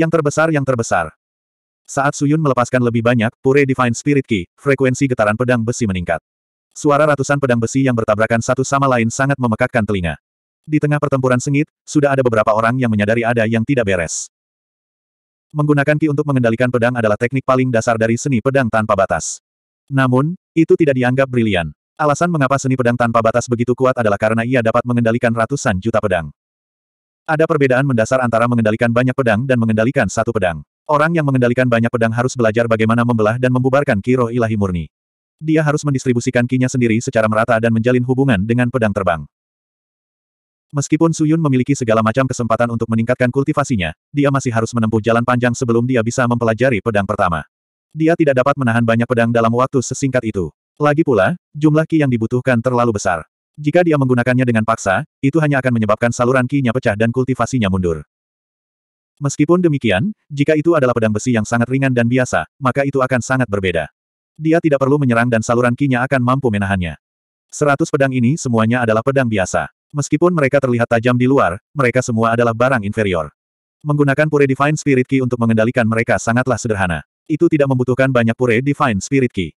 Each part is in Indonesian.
Yang terbesar yang terbesar. Saat Suyun melepaskan lebih banyak, Pure Divine Spirit Key, frekuensi getaran pedang besi meningkat. Suara ratusan pedang besi yang bertabrakan satu sama lain sangat memekakkan telinga. Di tengah pertempuran sengit, sudah ada beberapa orang yang menyadari ada yang tidak beres. Menggunakan Ki untuk mengendalikan pedang adalah teknik paling dasar dari seni pedang tanpa batas. Namun, itu tidak dianggap brilian. Alasan mengapa seni pedang tanpa batas begitu kuat adalah karena ia dapat mengendalikan ratusan juta pedang. Ada perbedaan mendasar antara mengendalikan banyak pedang dan mengendalikan satu pedang. Orang yang mengendalikan banyak pedang harus belajar bagaimana membelah dan membubarkan kiro ilahi murni. Dia harus mendistribusikan kinya sendiri secara merata dan menjalin hubungan dengan pedang terbang. Meskipun Suyun memiliki segala macam kesempatan untuk meningkatkan kultivasinya, dia masih harus menempuh jalan panjang sebelum dia bisa mempelajari pedang pertama. Dia tidak dapat menahan banyak pedang dalam waktu sesingkat itu. Lagi pula, jumlah ki yang dibutuhkan terlalu besar. Jika dia menggunakannya dengan paksa, itu hanya akan menyebabkan saluran kinya pecah dan kultivasinya mundur. Meskipun demikian, jika itu adalah pedang besi yang sangat ringan dan biasa, maka itu akan sangat berbeda. Dia tidak perlu menyerang dan saluran kinya akan mampu menahannya. Seratus pedang ini semuanya adalah pedang biasa. Meskipun mereka terlihat tajam di luar, mereka semua adalah barang inferior. Menggunakan pure Divine Spirit Key untuk mengendalikan mereka sangatlah sederhana. Itu tidak membutuhkan banyak pure Divine Spirit Key.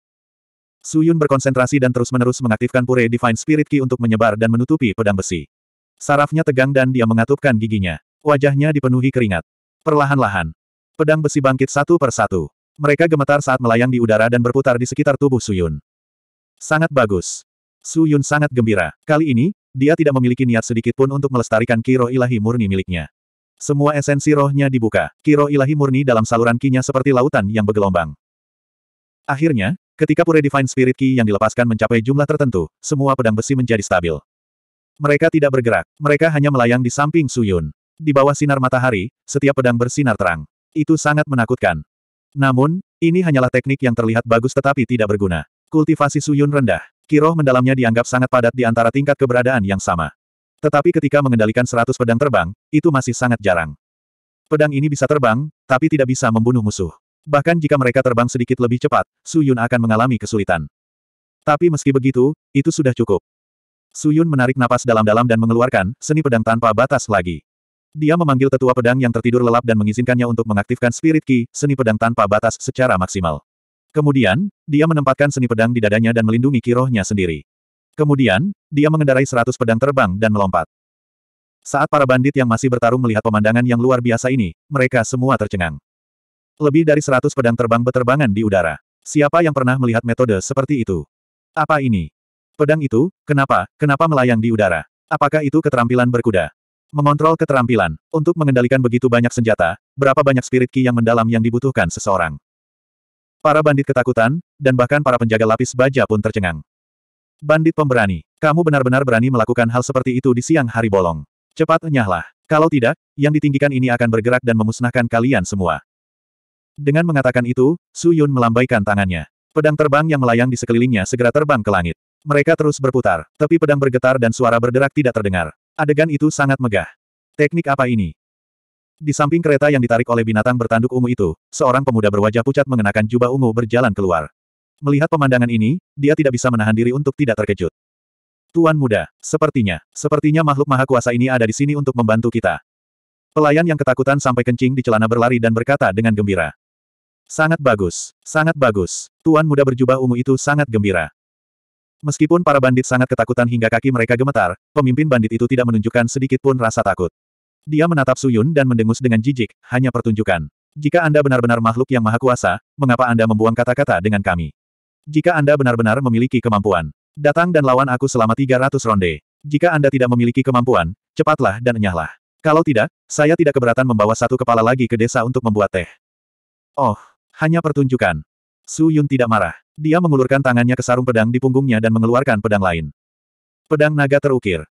Su Yun berkonsentrasi dan terus-menerus mengaktifkan Pure Divine Spirit Ki untuk menyebar dan menutupi pedang besi. Sarafnya tegang dan dia mengatupkan giginya. Wajahnya dipenuhi keringat. Perlahan-lahan. Pedang besi bangkit satu per satu. Mereka gemetar saat melayang di udara dan berputar di sekitar tubuh Su Yun. Sangat bagus. Su Yun sangat gembira. Kali ini, dia tidak memiliki niat sedikit pun untuk melestarikan kiro ilahi murni miliknya. Semua esensi rohnya dibuka, kiro ilahi murni dalam saluran kinya seperti lautan yang bergelombang. Akhirnya, Ketika pure Divine Spirit Ki yang dilepaskan mencapai jumlah tertentu, semua pedang besi menjadi stabil. Mereka tidak bergerak, mereka hanya melayang di samping Suyun. Di bawah sinar matahari, setiap pedang bersinar terang. Itu sangat menakutkan. Namun, ini hanyalah teknik yang terlihat bagus tetapi tidak berguna. Kultivasi Suyun rendah. Kiroh mendalamnya dianggap sangat padat di antara tingkat keberadaan yang sama. Tetapi ketika mengendalikan seratus pedang terbang, itu masih sangat jarang. Pedang ini bisa terbang, tapi tidak bisa membunuh musuh. Bahkan jika mereka terbang sedikit lebih cepat, Su Yun akan mengalami kesulitan. Tapi meski begitu, itu sudah cukup. Su Yun menarik napas dalam-dalam dan mengeluarkan seni pedang tanpa batas lagi. Dia memanggil tetua pedang yang tertidur lelap dan mengizinkannya untuk mengaktifkan spirit Ki seni pedang tanpa batas secara maksimal. Kemudian, dia menempatkan seni pedang di dadanya dan melindungi kirohnya sendiri. Kemudian, dia mengendarai seratus pedang terbang dan melompat. Saat para bandit yang masih bertarung melihat pemandangan yang luar biasa ini, mereka semua tercengang. Lebih dari seratus pedang terbang beterbangan di udara. Siapa yang pernah melihat metode seperti itu? Apa ini? Pedang itu, kenapa, kenapa melayang di udara? Apakah itu keterampilan berkuda? Mengontrol keterampilan, untuk mengendalikan begitu banyak senjata, berapa banyak spirit ki yang mendalam yang dibutuhkan seseorang. Para bandit ketakutan, dan bahkan para penjaga lapis baja pun tercengang. Bandit pemberani, kamu benar-benar berani melakukan hal seperti itu di siang hari bolong. Cepat enyahlah. Kalau tidak, yang ditinggikan ini akan bergerak dan memusnahkan kalian semua. Dengan mengatakan itu, Su Yun melambaikan tangannya. Pedang terbang yang melayang di sekelilingnya segera terbang ke langit. Mereka terus berputar, tapi pedang bergetar dan suara berderak tidak terdengar. Adegan itu sangat megah. Teknik apa ini? Di samping kereta yang ditarik oleh binatang bertanduk ungu itu, seorang pemuda berwajah pucat mengenakan jubah ungu berjalan keluar. Melihat pemandangan ini, dia tidak bisa menahan diri untuk tidak terkejut. Tuan muda, sepertinya, sepertinya makhluk maha kuasa ini ada di sini untuk membantu kita. Pelayan yang ketakutan sampai kencing di celana berlari dan berkata dengan gembira. Sangat bagus, sangat bagus. Tuan muda berjubah ungu itu sangat gembira. Meskipun para bandit sangat ketakutan hingga kaki mereka gemetar, pemimpin bandit itu tidak menunjukkan sedikit pun rasa takut. Dia menatap Suyun dan mendengus dengan jijik, hanya pertunjukan. Jika Anda benar-benar makhluk yang maha kuasa, mengapa Anda membuang kata-kata dengan kami? Jika Anda benar-benar memiliki kemampuan, datang dan lawan aku selama 300 ronde. Jika Anda tidak memiliki kemampuan, cepatlah dan enyahlah. Kalau tidak, saya tidak keberatan membawa satu kepala lagi ke desa untuk membuat teh. Oh, hanya pertunjukan. Su Yun tidak marah. Dia mengulurkan tangannya ke sarung pedang di punggungnya dan mengeluarkan pedang lain. Pedang naga terukir.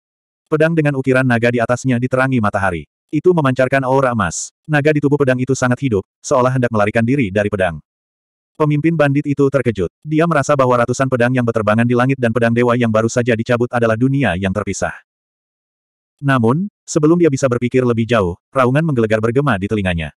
Pedang dengan ukiran naga di atasnya diterangi matahari. Itu memancarkan aura emas. Naga di tubuh pedang itu sangat hidup, seolah hendak melarikan diri dari pedang. Pemimpin bandit itu terkejut. Dia merasa bahwa ratusan pedang yang berterbangan di langit dan pedang dewa yang baru saja dicabut adalah dunia yang terpisah. Namun, sebelum dia bisa berpikir lebih jauh, raungan menggelegar bergema di telinganya.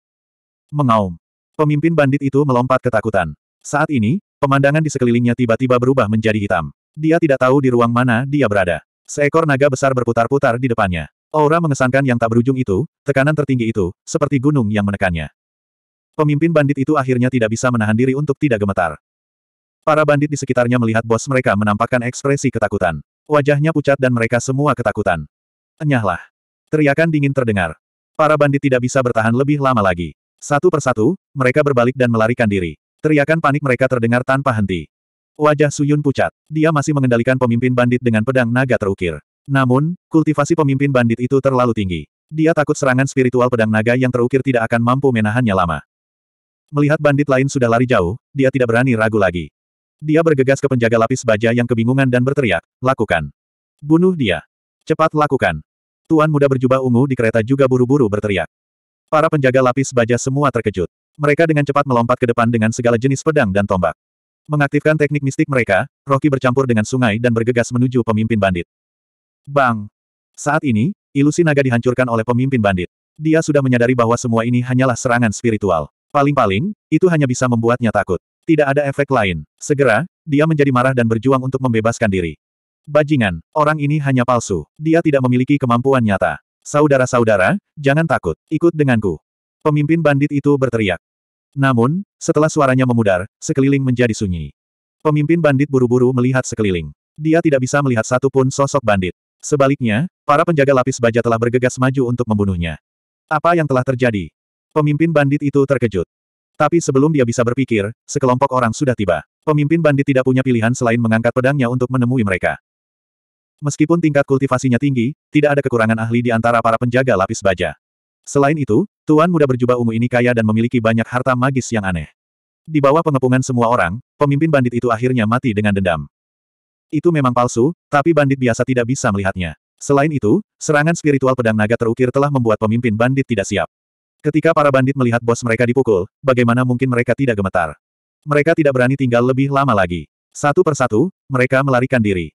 Mengaum. Pemimpin bandit itu melompat ketakutan. Saat ini, pemandangan di sekelilingnya tiba-tiba berubah menjadi hitam. Dia tidak tahu di ruang mana dia berada. Seekor naga besar berputar-putar di depannya. Aura mengesankan yang tak berujung itu, tekanan tertinggi itu, seperti gunung yang menekannya. Pemimpin bandit itu akhirnya tidak bisa menahan diri untuk tidak gemetar. Para bandit di sekitarnya melihat bos mereka menampakkan ekspresi ketakutan. Wajahnya pucat dan mereka semua ketakutan. Enyahlah. Teriakan dingin terdengar. Para bandit tidak bisa bertahan lebih lama lagi. Satu persatu, mereka berbalik dan melarikan diri. Teriakan panik mereka terdengar tanpa henti. Wajah Suyun pucat. Dia masih mengendalikan pemimpin bandit dengan pedang naga terukir. Namun, kultivasi pemimpin bandit itu terlalu tinggi. Dia takut serangan spiritual pedang naga yang terukir tidak akan mampu menahannya lama. Melihat bandit lain sudah lari jauh, dia tidak berani ragu lagi. Dia bergegas ke penjaga lapis baja yang kebingungan dan berteriak, lakukan. Bunuh dia. Cepat lakukan. Tuan muda berjubah ungu di kereta juga buru-buru berteriak. Para penjaga lapis baja semua terkejut. Mereka dengan cepat melompat ke depan dengan segala jenis pedang dan tombak. Mengaktifkan teknik mistik mereka, Rocky bercampur dengan sungai dan bergegas menuju pemimpin bandit. Bang! Saat ini, ilusi naga dihancurkan oleh pemimpin bandit. Dia sudah menyadari bahwa semua ini hanyalah serangan spiritual. Paling-paling, itu hanya bisa membuatnya takut. Tidak ada efek lain. Segera, dia menjadi marah dan berjuang untuk membebaskan diri. Bajingan, orang ini hanya palsu. Dia tidak memiliki kemampuan nyata. Saudara-saudara, jangan takut, ikut denganku. Pemimpin bandit itu berteriak. Namun, setelah suaranya memudar, sekeliling menjadi sunyi. Pemimpin bandit buru-buru melihat sekeliling. Dia tidak bisa melihat satupun sosok bandit. Sebaliknya, para penjaga lapis baja telah bergegas maju untuk membunuhnya. Apa yang telah terjadi? Pemimpin bandit itu terkejut. Tapi sebelum dia bisa berpikir, sekelompok orang sudah tiba. Pemimpin bandit tidak punya pilihan selain mengangkat pedangnya untuk menemui mereka. Meskipun tingkat kultivasinya tinggi, tidak ada kekurangan ahli di antara para penjaga lapis baja. Selain itu, tuan muda berjubah ungu ini kaya dan memiliki banyak harta magis yang aneh. Di bawah pengepungan semua orang, pemimpin bandit itu akhirnya mati dengan dendam. Itu memang palsu, tapi bandit biasa tidak bisa melihatnya. Selain itu, serangan spiritual pedang naga terukir telah membuat pemimpin bandit tidak siap. Ketika para bandit melihat bos mereka dipukul, bagaimana mungkin mereka tidak gemetar? Mereka tidak berani tinggal lebih lama lagi. Satu persatu, mereka melarikan diri.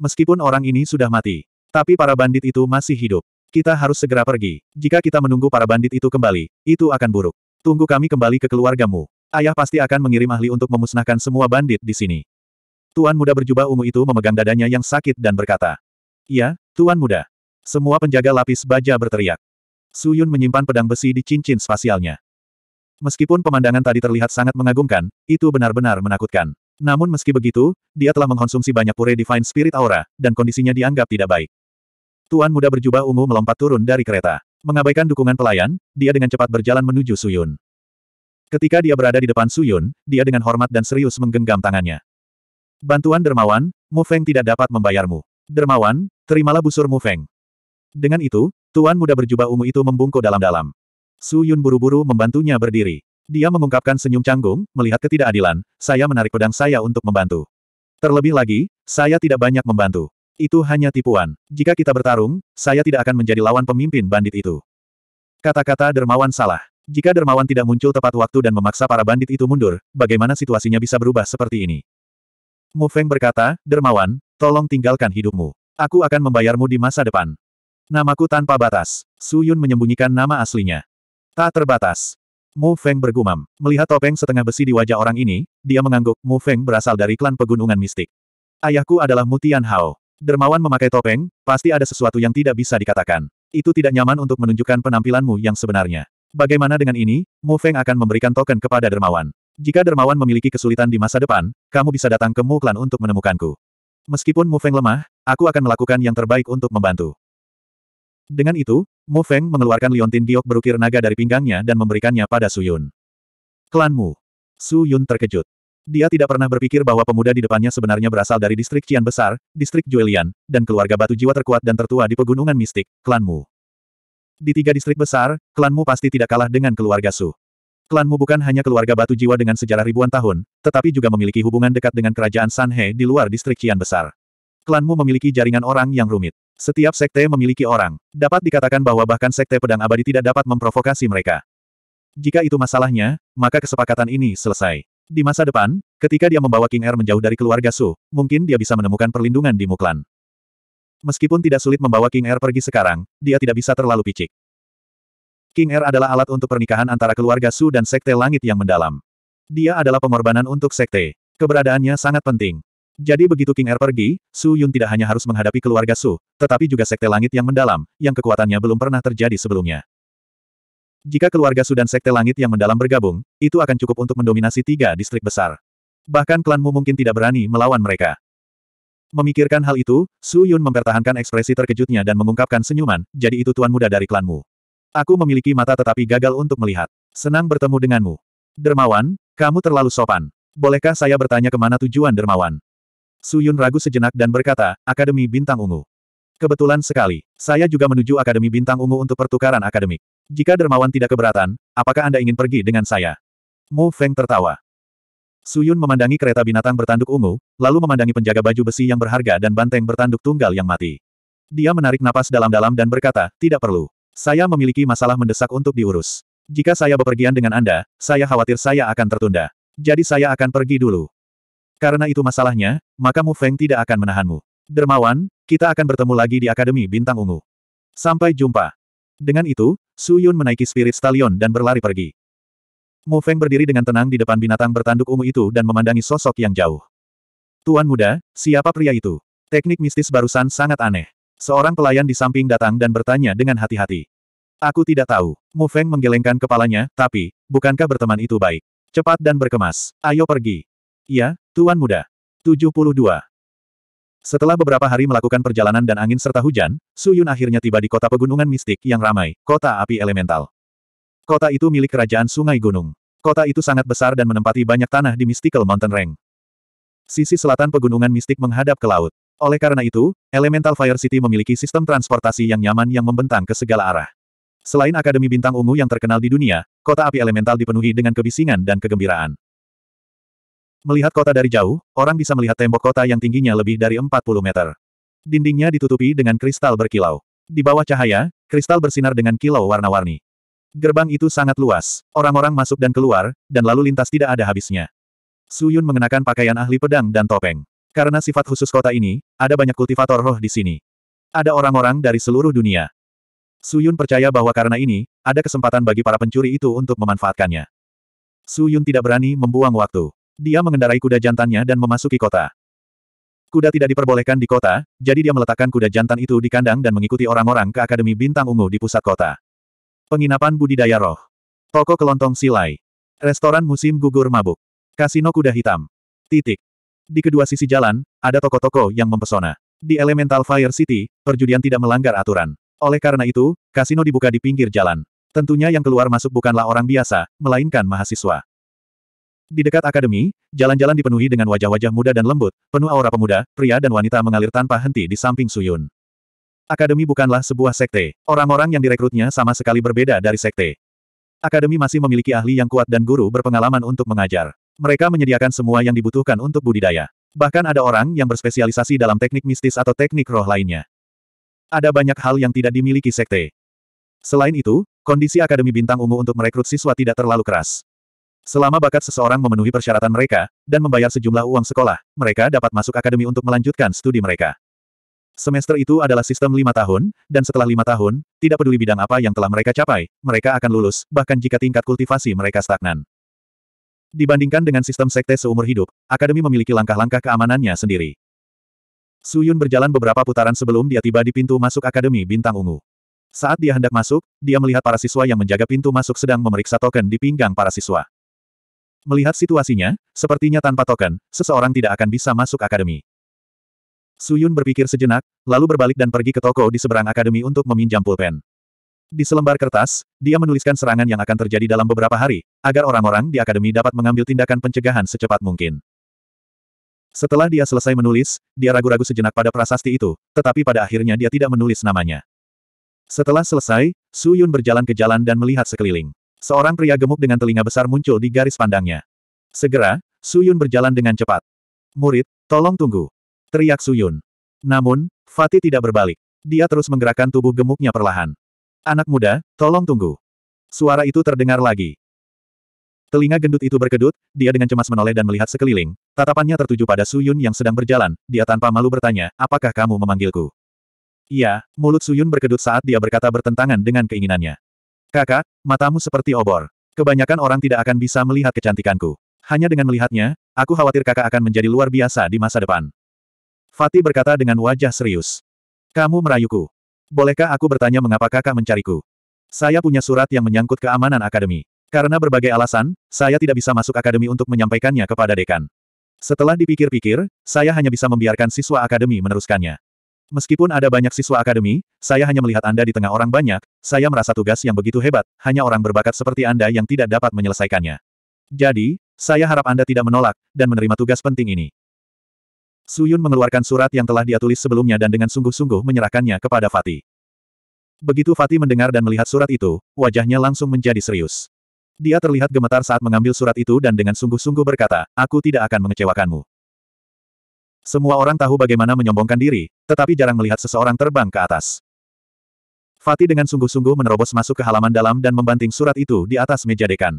Meskipun orang ini sudah mati. Tapi para bandit itu masih hidup. Kita harus segera pergi. Jika kita menunggu para bandit itu kembali, itu akan buruk. Tunggu kami kembali ke keluargamu. Ayah pasti akan mengirim ahli untuk memusnahkan semua bandit di sini. Tuan muda berjubah ungu itu memegang dadanya yang sakit dan berkata. "Ya, Tuan muda. Semua penjaga lapis baja berteriak. Suyun menyimpan pedang besi di cincin spasialnya. Meskipun pemandangan tadi terlihat sangat mengagumkan, itu benar-benar menakutkan. Namun meski begitu, dia telah mengkonsumsi banyak pure Divine Spirit Aura, dan kondisinya dianggap tidak baik. Tuan muda berjubah ungu melompat turun dari kereta. Mengabaikan dukungan pelayan, dia dengan cepat berjalan menuju Suyun. Ketika dia berada di depan Suyun, dia dengan hormat dan serius menggenggam tangannya. Bantuan dermawan, Mu Feng tidak dapat membayarmu. Dermawan, terimalah busur Mu Feng. Dengan itu, tuan muda berjubah ungu itu membungkuk dalam-dalam. Suyun buru-buru membantunya berdiri. Dia mengungkapkan senyum canggung, melihat ketidakadilan, saya menarik pedang saya untuk membantu. Terlebih lagi, saya tidak banyak membantu. Itu hanya tipuan. Jika kita bertarung, saya tidak akan menjadi lawan pemimpin bandit itu. Kata-kata dermawan salah. Jika dermawan tidak muncul tepat waktu dan memaksa para bandit itu mundur, bagaimana situasinya bisa berubah seperti ini? Mu Feng berkata, dermawan, tolong tinggalkan hidupmu. Aku akan membayarmu di masa depan. Namaku tanpa batas. Su Yun menyembunyikan nama aslinya. Tak terbatas. Mu Feng bergumam. Melihat topeng setengah besi di wajah orang ini, dia mengangguk. Mu Feng berasal dari klan pegunungan mistik. Ayahku adalah Mu Tian Hao. Dermawan memakai topeng, pasti ada sesuatu yang tidak bisa dikatakan. Itu tidak nyaman untuk menunjukkan penampilanmu yang sebenarnya. Bagaimana dengan ini, Mu Feng akan memberikan token kepada Dermawan. Jika Dermawan memiliki kesulitan di masa depan, kamu bisa datang ke Mu Klan untuk menemukanku. Meskipun Mu Feng lemah, aku akan melakukan yang terbaik untuk membantu. Dengan itu, Mo Feng mengeluarkan liontin giok berukir naga dari pinggangnya dan memberikannya pada Su Yun. Mu. Su Yun terkejut. Dia tidak pernah berpikir bahwa pemuda di depannya sebenarnya berasal dari distrik Cian Besar, distrik Juelian, dan keluarga batu jiwa terkuat dan tertua di pegunungan mistik, Mu. Di tiga distrik besar, Mu pasti tidak kalah dengan keluarga Su. Mu bukan hanya keluarga batu jiwa dengan sejarah ribuan tahun, tetapi juga memiliki hubungan dekat dengan kerajaan Sanhe di luar distrik Cian Besar. Mu memiliki jaringan orang yang rumit. Setiap sekte memiliki orang. Dapat dikatakan bahwa bahkan sekte pedang abadi tidak dapat memprovokasi mereka. Jika itu masalahnya, maka kesepakatan ini selesai. Di masa depan, ketika dia membawa King Er menjauh dari keluarga Su, mungkin dia bisa menemukan perlindungan di Muklan. Meskipun tidak sulit membawa King Er pergi sekarang, dia tidak bisa terlalu picik. King Er adalah alat untuk pernikahan antara keluarga Su dan Sekte Langit yang mendalam. Dia adalah pengorbanan untuk Sekte. Keberadaannya sangat penting. Jadi begitu King Er pergi, Su Yun tidak hanya harus menghadapi keluarga Su, tetapi juga sekte langit yang mendalam, yang kekuatannya belum pernah terjadi sebelumnya. Jika keluarga Su dan sekte langit yang mendalam bergabung, itu akan cukup untuk mendominasi tiga distrik besar. Bahkan klanmu mungkin tidak berani melawan mereka. Memikirkan hal itu, Su Yun mempertahankan ekspresi terkejutnya dan mengungkapkan senyuman, jadi itu tuan muda dari klanmu. Aku memiliki mata tetapi gagal untuk melihat. Senang bertemu denganmu. Dermawan, kamu terlalu sopan. Bolehkah saya bertanya kemana tujuan Dermawan? Suyun ragu sejenak dan berkata, Akademi Bintang Ungu. Kebetulan sekali, saya juga menuju Akademi Bintang Ungu untuk pertukaran akademik. Jika dermawan tidak keberatan, apakah Anda ingin pergi dengan saya? Mu Feng tertawa. Suyun memandangi kereta binatang bertanduk ungu, lalu memandangi penjaga baju besi yang berharga dan banteng bertanduk tunggal yang mati. Dia menarik napas dalam-dalam dan berkata, tidak perlu. Saya memiliki masalah mendesak untuk diurus. Jika saya bepergian dengan Anda, saya khawatir saya akan tertunda. Jadi saya akan pergi dulu. Karena itu masalahnya, maka Mu Feng tidak akan menahanmu. Dermawan, kita akan bertemu lagi di Akademi Bintang Ungu. Sampai jumpa. Dengan itu, Su Yun menaiki spirit stallion dan berlari pergi. Mu Feng berdiri dengan tenang di depan binatang bertanduk ungu itu dan memandangi sosok yang jauh. Tuan muda, siapa pria itu? Teknik mistis barusan sangat aneh. Seorang pelayan di samping datang dan bertanya dengan hati-hati. Aku tidak tahu. Mu Feng menggelengkan kepalanya, tapi, bukankah berteman itu baik? Cepat dan berkemas. Ayo pergi. Ya. Tuan Muda. 72. Setelah beberapa hari melakukan perjalanan dan angin serta hujan, Su Yun akhirnya tiba di kota pegunungan mistik yang ramai, kota api elemental. Kota itu milik kerajaan Sungai Gunung. Kota itu sangat besar dan menempati banyak tanah di Mystical Mountain Range. Sisi selatan pegunungan mistik menghadap ke laut. Oleh karena itu, Elemental Fire City memiliki sistem transportasi yang nyaman yang membentang ke segala arah. Selain Akademi Bintang Ungu yang terkenal di dunia, kota api elemental dipenuhi dengan kebisingan dan kegembiraan. Melihat kota dari jauh, orang bisa melihat tembok kota yang tingginya lebih dari 40 meter. Dindingnya ditutupi dengan kristal berkilau. Di bawah cahaya, kristal bersinar dengan kilau warna-warni. Gerbang itu sangat luas, orang-orang masuk dan keluar, dan lalu lintas tidak ada habisnya. Suyun mengenakan pakaian ahli pedang dan topeng. Karena sifat khusus kota ini, ada banyak kultivator roh di sini. Ada orang-orang dari seluruh dunia. Suyun percaya bahwa karena ini, ada kesempatan bagi para pencuri itu untuk memanfaatkannya. Suyun tidak berani membuang waktu. Dia mengendarai kuda jantannya dan memasuki kota. Kuda tidak diperbolehkan di kota, jadi dia meletakkan kuda jantan itu di kandang dan mengikuti orang-orang ke Akademi Bintang Ungu di pusat kota. Penginapan budidaya roh. Toko kelontong silai. Restoran musim gugur mabuk. Kasino kuda hitam. Titik. Di kedua sisi jalan, ada toko-toko yang mempesona. Di Elemental Fire City, perjudian tidak melanggar aturan. Oleh karena itu, kasino dibuka di pinggir jalan. Tentunya yang keluar masuk bukanlah orang biasa, melainkan mahasiswa. Di dekat akademi, jalan-jalan dipenuhi dengan wajah-wajah muda dan lembut, penuh aura pemuda, pria dan wanita mengalir tanpa henti di samping Suyun. Akademi bukanlah sebuah sekte. Orang-orang yang direkrutnya sama sekali berbeda dari sekte. Akademi masih memiliki ahli yang kuat dan guru berpengalaman untuk mengajar. Mereka menyediakan semua yang dibutuhkan untuk budidaya. Bahkan ada orang yang berspesialisasi dalam teknik mistis atau teknik roh lainnya. Ada banyak hal yang tidak dimiliki sekte. Selain itu, kondisi Akademi Bintang Ungu untuk merekrut siswa tidak terlalu keras. Selama bakat seseorang memenuhi persyaratan mereka, dan membayar sejumlah uang sekolah, mereka dapat masuk akademi untuk melanjutkan studi mereka. Semester itu adalah sistem lima tahun, dan setelah lima tahun, tidak peduli bidang apa yang telah mereka capai, mereka akan lulus, bahkan jika tingkat kultivasi mereka stagnan. Dibandingkan dengan sistem sekte seumur hidup, akademi memiliki langkah-langkah keamanannya sendiri. Suyun berjalan beberapa putaran sebelum dia tiba di pintu masuk akademi bintang ungu. Saat dia hendak masuk, dia melihat para siswa yang menjaga pintu masuk sedang memeriksa token di pinggang para siswa. Melihat situasinya, sepertinya tanpa token, seseorang tidak akan bisa masuk akademi. Suyun berpikir sejenak, lalu berbalik dan pergi ke toko di seberang akademi untuk meminjam pulpen. Di selembar kertas, dia menuliskan serangan yang akan terjadi dalam beberapa hari, agar orang-orang di akademi dapat mengambil tindakan pencegahan secepat mungkin. Setelah dia selesai menulis, dia ragu-ragu sejenak pada prasasti itu, tetapi pada akhirnya dia tidak menulis namanya. Setelah selesai, Su Yun berjalan ke jalan dan melihat sekeliling. Seorang pria gemuk dengan telinga besar muncul di garis pandangnya. Segera, Suyun berjalan dengan cepat. Murid, tolong tunggu. Teriak Suyun. Namun, Fatih tidak berbalik. Dia terus menggerakkan tubuh gemuknya perlahan. Anak muda, tolong tunggu. Suara itu terdengar lagi. Telinga gendut itu berkedut, dia dengan cemas menoleh dan melihat sekeliling. Tatapannya tertuju pada Suyun yang sedang berjalan, dia tanpa malu bertanya, apakah kamu memanggilku? Iya, mulut Suyun berkedut saat dia berkata bertentangan dengan keinginannya. Kakak, matamu seperti obor. Kebanyakan orang tidak akan bisa melihat kecantikanku. Hanya dengan melihatnya, aku khawatir kakak akan menjadi luar biasa di masa depan. Fatih berkata dengan wajah serius. Kamu merayuku. Bolehkah aku bertanya mengapa kakak mencariku? Saya punya surat yang menyangkut keamanan akademi. Karena berbagai alasan, saya tidak bisa masuk akademi untuk menyampaikannya kepada dekan. Setelah dipikir-pikir, saya hanya bisa membiarkan siswa akademi meneruskannya. Meskipun ada banyak siswa akademi, saya hanya melihat Anda di tengah orang banyak, saya merasa tugas yang begitu hebat, hanya orang berbakat seperti Anda yang tidak dapat menyelesaikannya. Jadi, saya harap Anda tidak menolak, dan menerima tugas penting ini. Suyun mengeluarkan surat yang telah dia tulis sebelumnya dan dengan sungguh-sungguh menyerahkannya kepada Fatih. Begitu Fatih mendengar dan melihat surat itu, wajahnya langsung menjadi serius. Dia terlihat gemetar saat mengambil surat itu dan dengan sungguh-sungguh berkata, aku tidak akan mengecewakanmu. Semua orang tahu bagaimana menyombongkan diri, tetapi jarang melihat seseorang terbang ke atas. Fatih dengan sungguh-sungguh menerobos masuk ke halaman dalam dan membanting surat itu di atas meja dekan.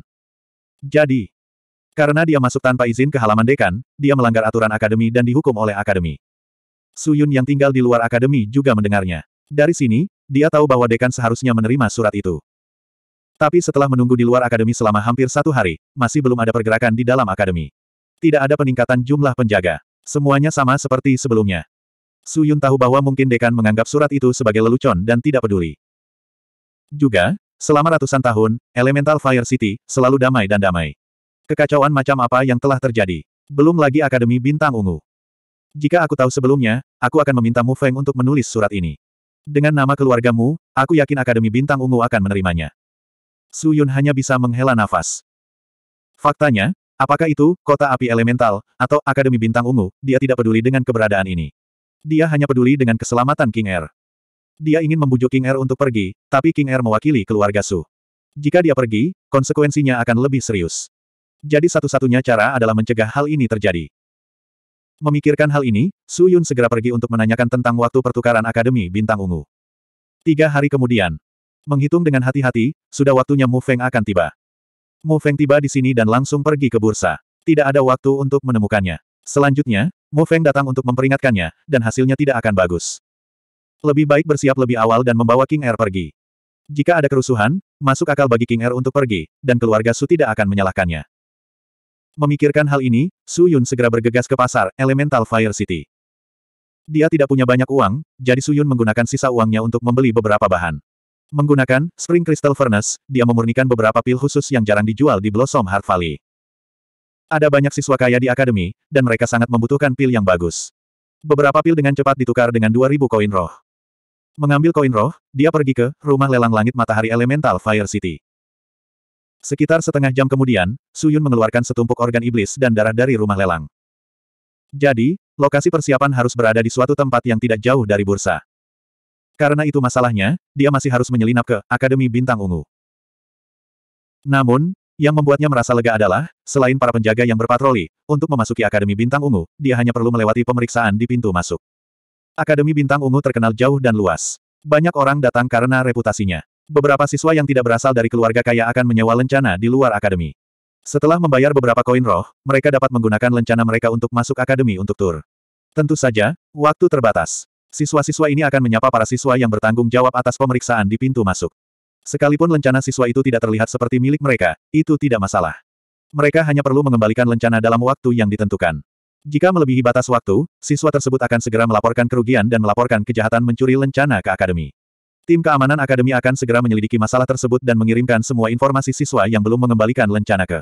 Jadi, karena dia masuk tanpa izin ke halaman dekan, dia melanggar aturan akademi dan dihukum oleh akademi. Suyun yang tinggal di luar akademi juga mendengarnya. Dari sini, dia tahu bahwa dekan seharusnya menerima surat itu. Tapi setelah menunggu di luar akademi selama hampir satu hari, masih belum ada pergerakan di dalam akademi. Tidak ada peningkatan jumlah penjaga. Semuanya sama seperti sebelumnya. Su Yun tahu bahwa mungkin Dekan menganggap surat itu sebagai lelucon dan tidak peduli. Juga, selama ratusan tahun, Elemental Fire City selalu damai dan damai. Kekacauan macam apa yang telah terjadi? Belum lagi Akademi Bintang Ungu. Jika aku tahu sebelumnya, aku akan meminta Mu Feng untuk menulis surat ini. Dengan nama keluargamu, aku yakin Akademi Bintang Ungu akan menerimanya. Su Yun hanya bisa menghela nafas. Faktanya, Apakah itu, kota api elemental, atau Akademi Bintang Ungu, dia tidak peduli dengan keberadaan ini. Dia hanya peduli dengan keselamatan King Air. Er. Dia ingin membujuk King Air er untuk pergi, tapi King Air er mewakili keluarga Su. Jika dia pergi, konsekuensinya akan lebih serius. Jadi satu-satunya cara adalah mencegah hal ini terjadi. Memikirkan hal ini, Su Yun segera pergi untuk menanyakan tentang waktu pertukaran Akademi Bintang Ungu. Tiga hari kemudian. Menghitung dengan hati-hati, sudah waktunya Mu Feng akan tiba. Mu Feng tiba di sini dan langsung pergi ke bursa. Tidak ada waktu untuk menemukannya. Selanjutnya, Mu Feng datang untuk memperingatkannya, dan hasilnya tidak akan bagus. Lebih baik bersiap lebih awal dan membawa King Air er pergi. Jika ada kerusuhan, masuk akal bagi King Air er untuk pergi, dan keluarga Su tidak akan menyalahkannya. Memikirkan hal ini, Su Yun segera bergegas ke pasar Elemental Fire City. Dia tidak punya banyak uang, jadi Su Yun menggunakan sisa uangnya untuk membeli beberapa bahan. Menggunakan Spring Crystal Furnace, dia memurnikan beberapa pil khusus yang jarang dijual di Blossom Heart Valley. Ada banyak siswa kaya di akademi, dan mereka sangat membutuhkan pil yang bagus. Beberapa pil dengan cepat ditukar dengan 2000 koin roh. Mengambil koin roh, dia pergi ke rumah lelang langit matahari elemental Fire City. Sekitar setengah jam kemudian, Suyun mengeluarkan setumpuk organ iblis dan darah dari rumah lelang. Jadi, lokasi persiapan harus berada di suatu tempat yang tidak jauh dari bursa. Karena itu masalahnya, dia masih harus menyelinap ke Akademi Bintang Ungu. Namun, yang membuatnya merasa lega adalah, selain para penjaga yang berpatroli, untuk memasuki Akademi Bintang Ungu, dia hanya perlu melewati pemeriksaan di pintu masuk. Akademi Bintang Ungu terkenal jauh dan luas. Banyak orang datang karena reputasinya. Beberapa siswa yang tidak berasal dari keluarga kaya akan menyewa lencana di luar akademi. Setelah membayar beberapa koin roh, mereka dapat menggunakan lencana mereka untuk masuk akademi untuk tur. Tentu saja, waktu terbatas. Siswa-siswa ini akan menyapa para siswa yang bertanggung jawab atas pemeriksaan di pintu masuk. Sekalipun lencana siswa itu tidak terlihat seperti milik mereka, itu tidak masalah. Mereka hanya perlu mengembalikan lencana dalam waktu yang ditentukan. Jika melebihi batas waktu, siswa tersebut akan segera melaporkan kerugian dan melaporkan kejahatan mencuri lencana ke akademi. Tim keamanan akademi akan segera menyelidiki masalah tersebut dan mengirimkan semua informasi siswa yang belum mengembalikan lencana ke.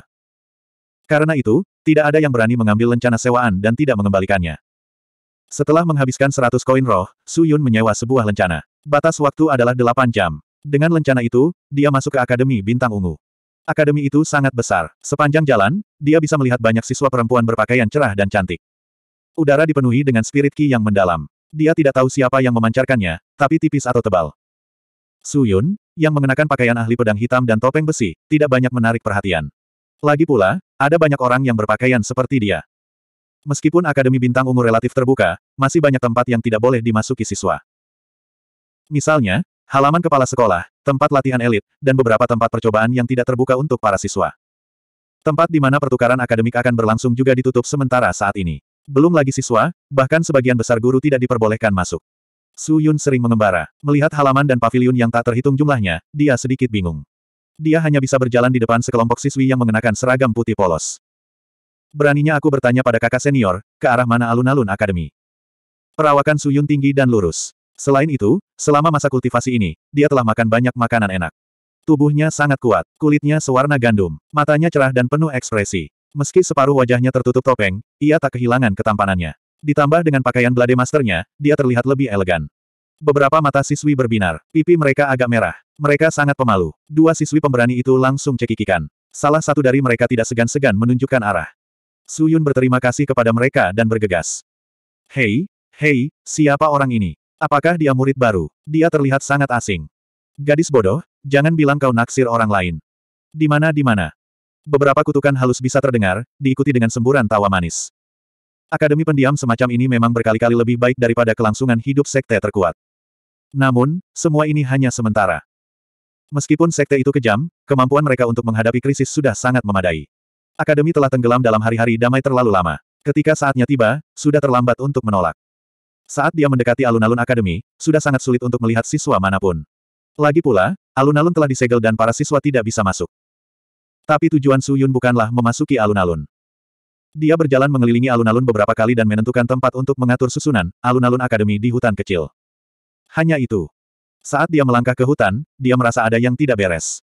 Karena itu, tidak ada yang berani mengambil lencana sewaan dan tidak mengembalikannya. Setelah menghabiskan 100 koin roh, Su Yun menyewa sebuah lencana. Batas waktu adalah 8 jam. Dengan lencana itu, dia masuk ke Akademi Bintang Ungu. Akademi itu sangat besar. Sepanjang jalan, dia bisa melihat banyak siswa perempuan berpakaian cerah dan cantik. Udara dipenuhi dengan spirit ki yang mendalam. Dia tidak tahu siapa yang memancarkannya, tapi tipis atau tebal. Su Yun, yang mengenakan pakaian ahli pedang hitam dan topeng besi, tidak banyak menarik perhatian. Lagi pula, ada banyak orang yang berpakaian seperti dia. Meskipun Akademi Bintang Ungu relatif terbuka, masih banyak tempat yang tidak boleh dimasuki siswa. Misalnya, halaman kepala sekolah, tempat latihan elit, dan beberapa tempat percobaan yang tidak terbuka untuk para siswa. Tempat di mana pertukaran akademik akan berlangsung juga ditutup sementara saat ini. Belum lagi siswa, bahkan sebagian besar guru tidak diperbolehkan masuk. Su Yun sering mengembara. Melihat halaman dan pavilion yang tak terhitung jumlahnya, dia sedikit bingung. Dia hanya bisa berjalan di depan sekelompok siswi yang mengenakan seragam putih polos. Beraninya aku bertanya pada kakak senior, ke arah mana alun-alun akademi. Perawakan Suyun tinggi dan lurus. Selain itu, selama masa kultivasi ini, dia telah makan banyak makanan enak. Tubuhnya sangat kuat, kulitnya sewarna gandum, matanya cerah dan penuh ekspresi. Meski separuh wajahnya tertutup topeng, ia tak kehilangan ketampanannya. Ditambah dengan pakaian blade masternya, dia terlihat lebih elegan. Beberapa mata siswi berbinar, pipi mereka agak merah. Mereka sangat pemalu. Dua siswi pemberani itu langsung cekikikan. Salah satu dari mereka tidak segan-segan menunjukkan arah. Suyun berterima kasih kepada mereka dan bergegas. Hei, hei, siapa orang ini? Apakah dia murid baru? Dia terlihat sangat asing. Gadis bodoh, jangan bilang kau naksir orang lain. Di mana di mana? Beberapa kutukan halus bisa terdengar, diikuti dengan semburan tawa manis. Akademi pendiam semacam ini memang berkali-kali lebih baik daripada kelangsungan hidup sekte terkuat. Namun, semua ini hanya sementara. Meskipun sekte itu kejam, kemampuan mereka untuk menghadapi krisis sudah sangat memadai. Akademi telah tenggelam dalam hari-hari damai terlalu lama. Ketika saatnya tiba, sudah terlambat untuk menolak. Saat dia mendekati alun-alun akademi, sudah sangat sulit untuk melihat siswa manapun. Lagi pula, alun-alun telah disegel dan para siswa tidak bisa masuk. Tapi tujuan Su Yun bukanlah memasuki alun-alun. Dia berjalan mengelilingi alun-alun beberapa kali dan menentukan tempat untuk mengatur susunan, alun-alun akademi di hutan kecil. Hanya itu. Saat dia melangkah ke hutan, dia merasa ada yang tidak beres.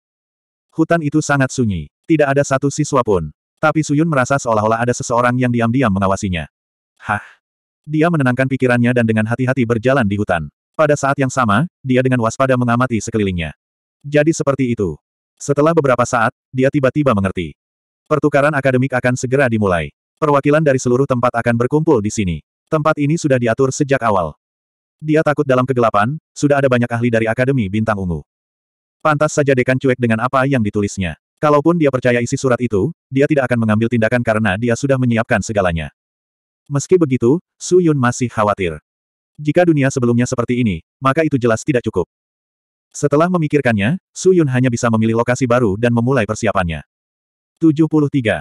Hutan itu sangat sunyi. Tidak ada satu siswa pun. Tapi Suyun merasa seolah-olah ada seseorang yang diam-diam mengawasinya. Hah? Dia menenangkan pikirannya dan dengan hati-hati berjalan di hutan. Pada saat yang sama, dia dengan waspada mengamati sekelilingnya. Jadi seperti itu. Setelah beberapa saat, dia tiba-tiba mengerti. Pertukaran akademik akan segera dimulai. Perwakilan dari seluruh tempat akan berkumpul di sini. Tempat ini sudah diatur sejak awal. Dia takut dalam kegelapan, sudah ada banyak ahli dari Akademi Bintang Ungu. Pantas saja Dekan cuek dengan apa yang ditulisnya. Kalaupun dia percaya isi surat itu, dia tidak akan mengambil tindakan karena dia sudah menyiapkan segalanya. Meski begitu, Su Yun masih khawatir. Jika dunia sebelumnya seperti ini, maka itu jelas tidak cukup. Setelah memikirkannya, Su Yun hanya bisa memilih lokasi baru dan memulai persiapannya. 73.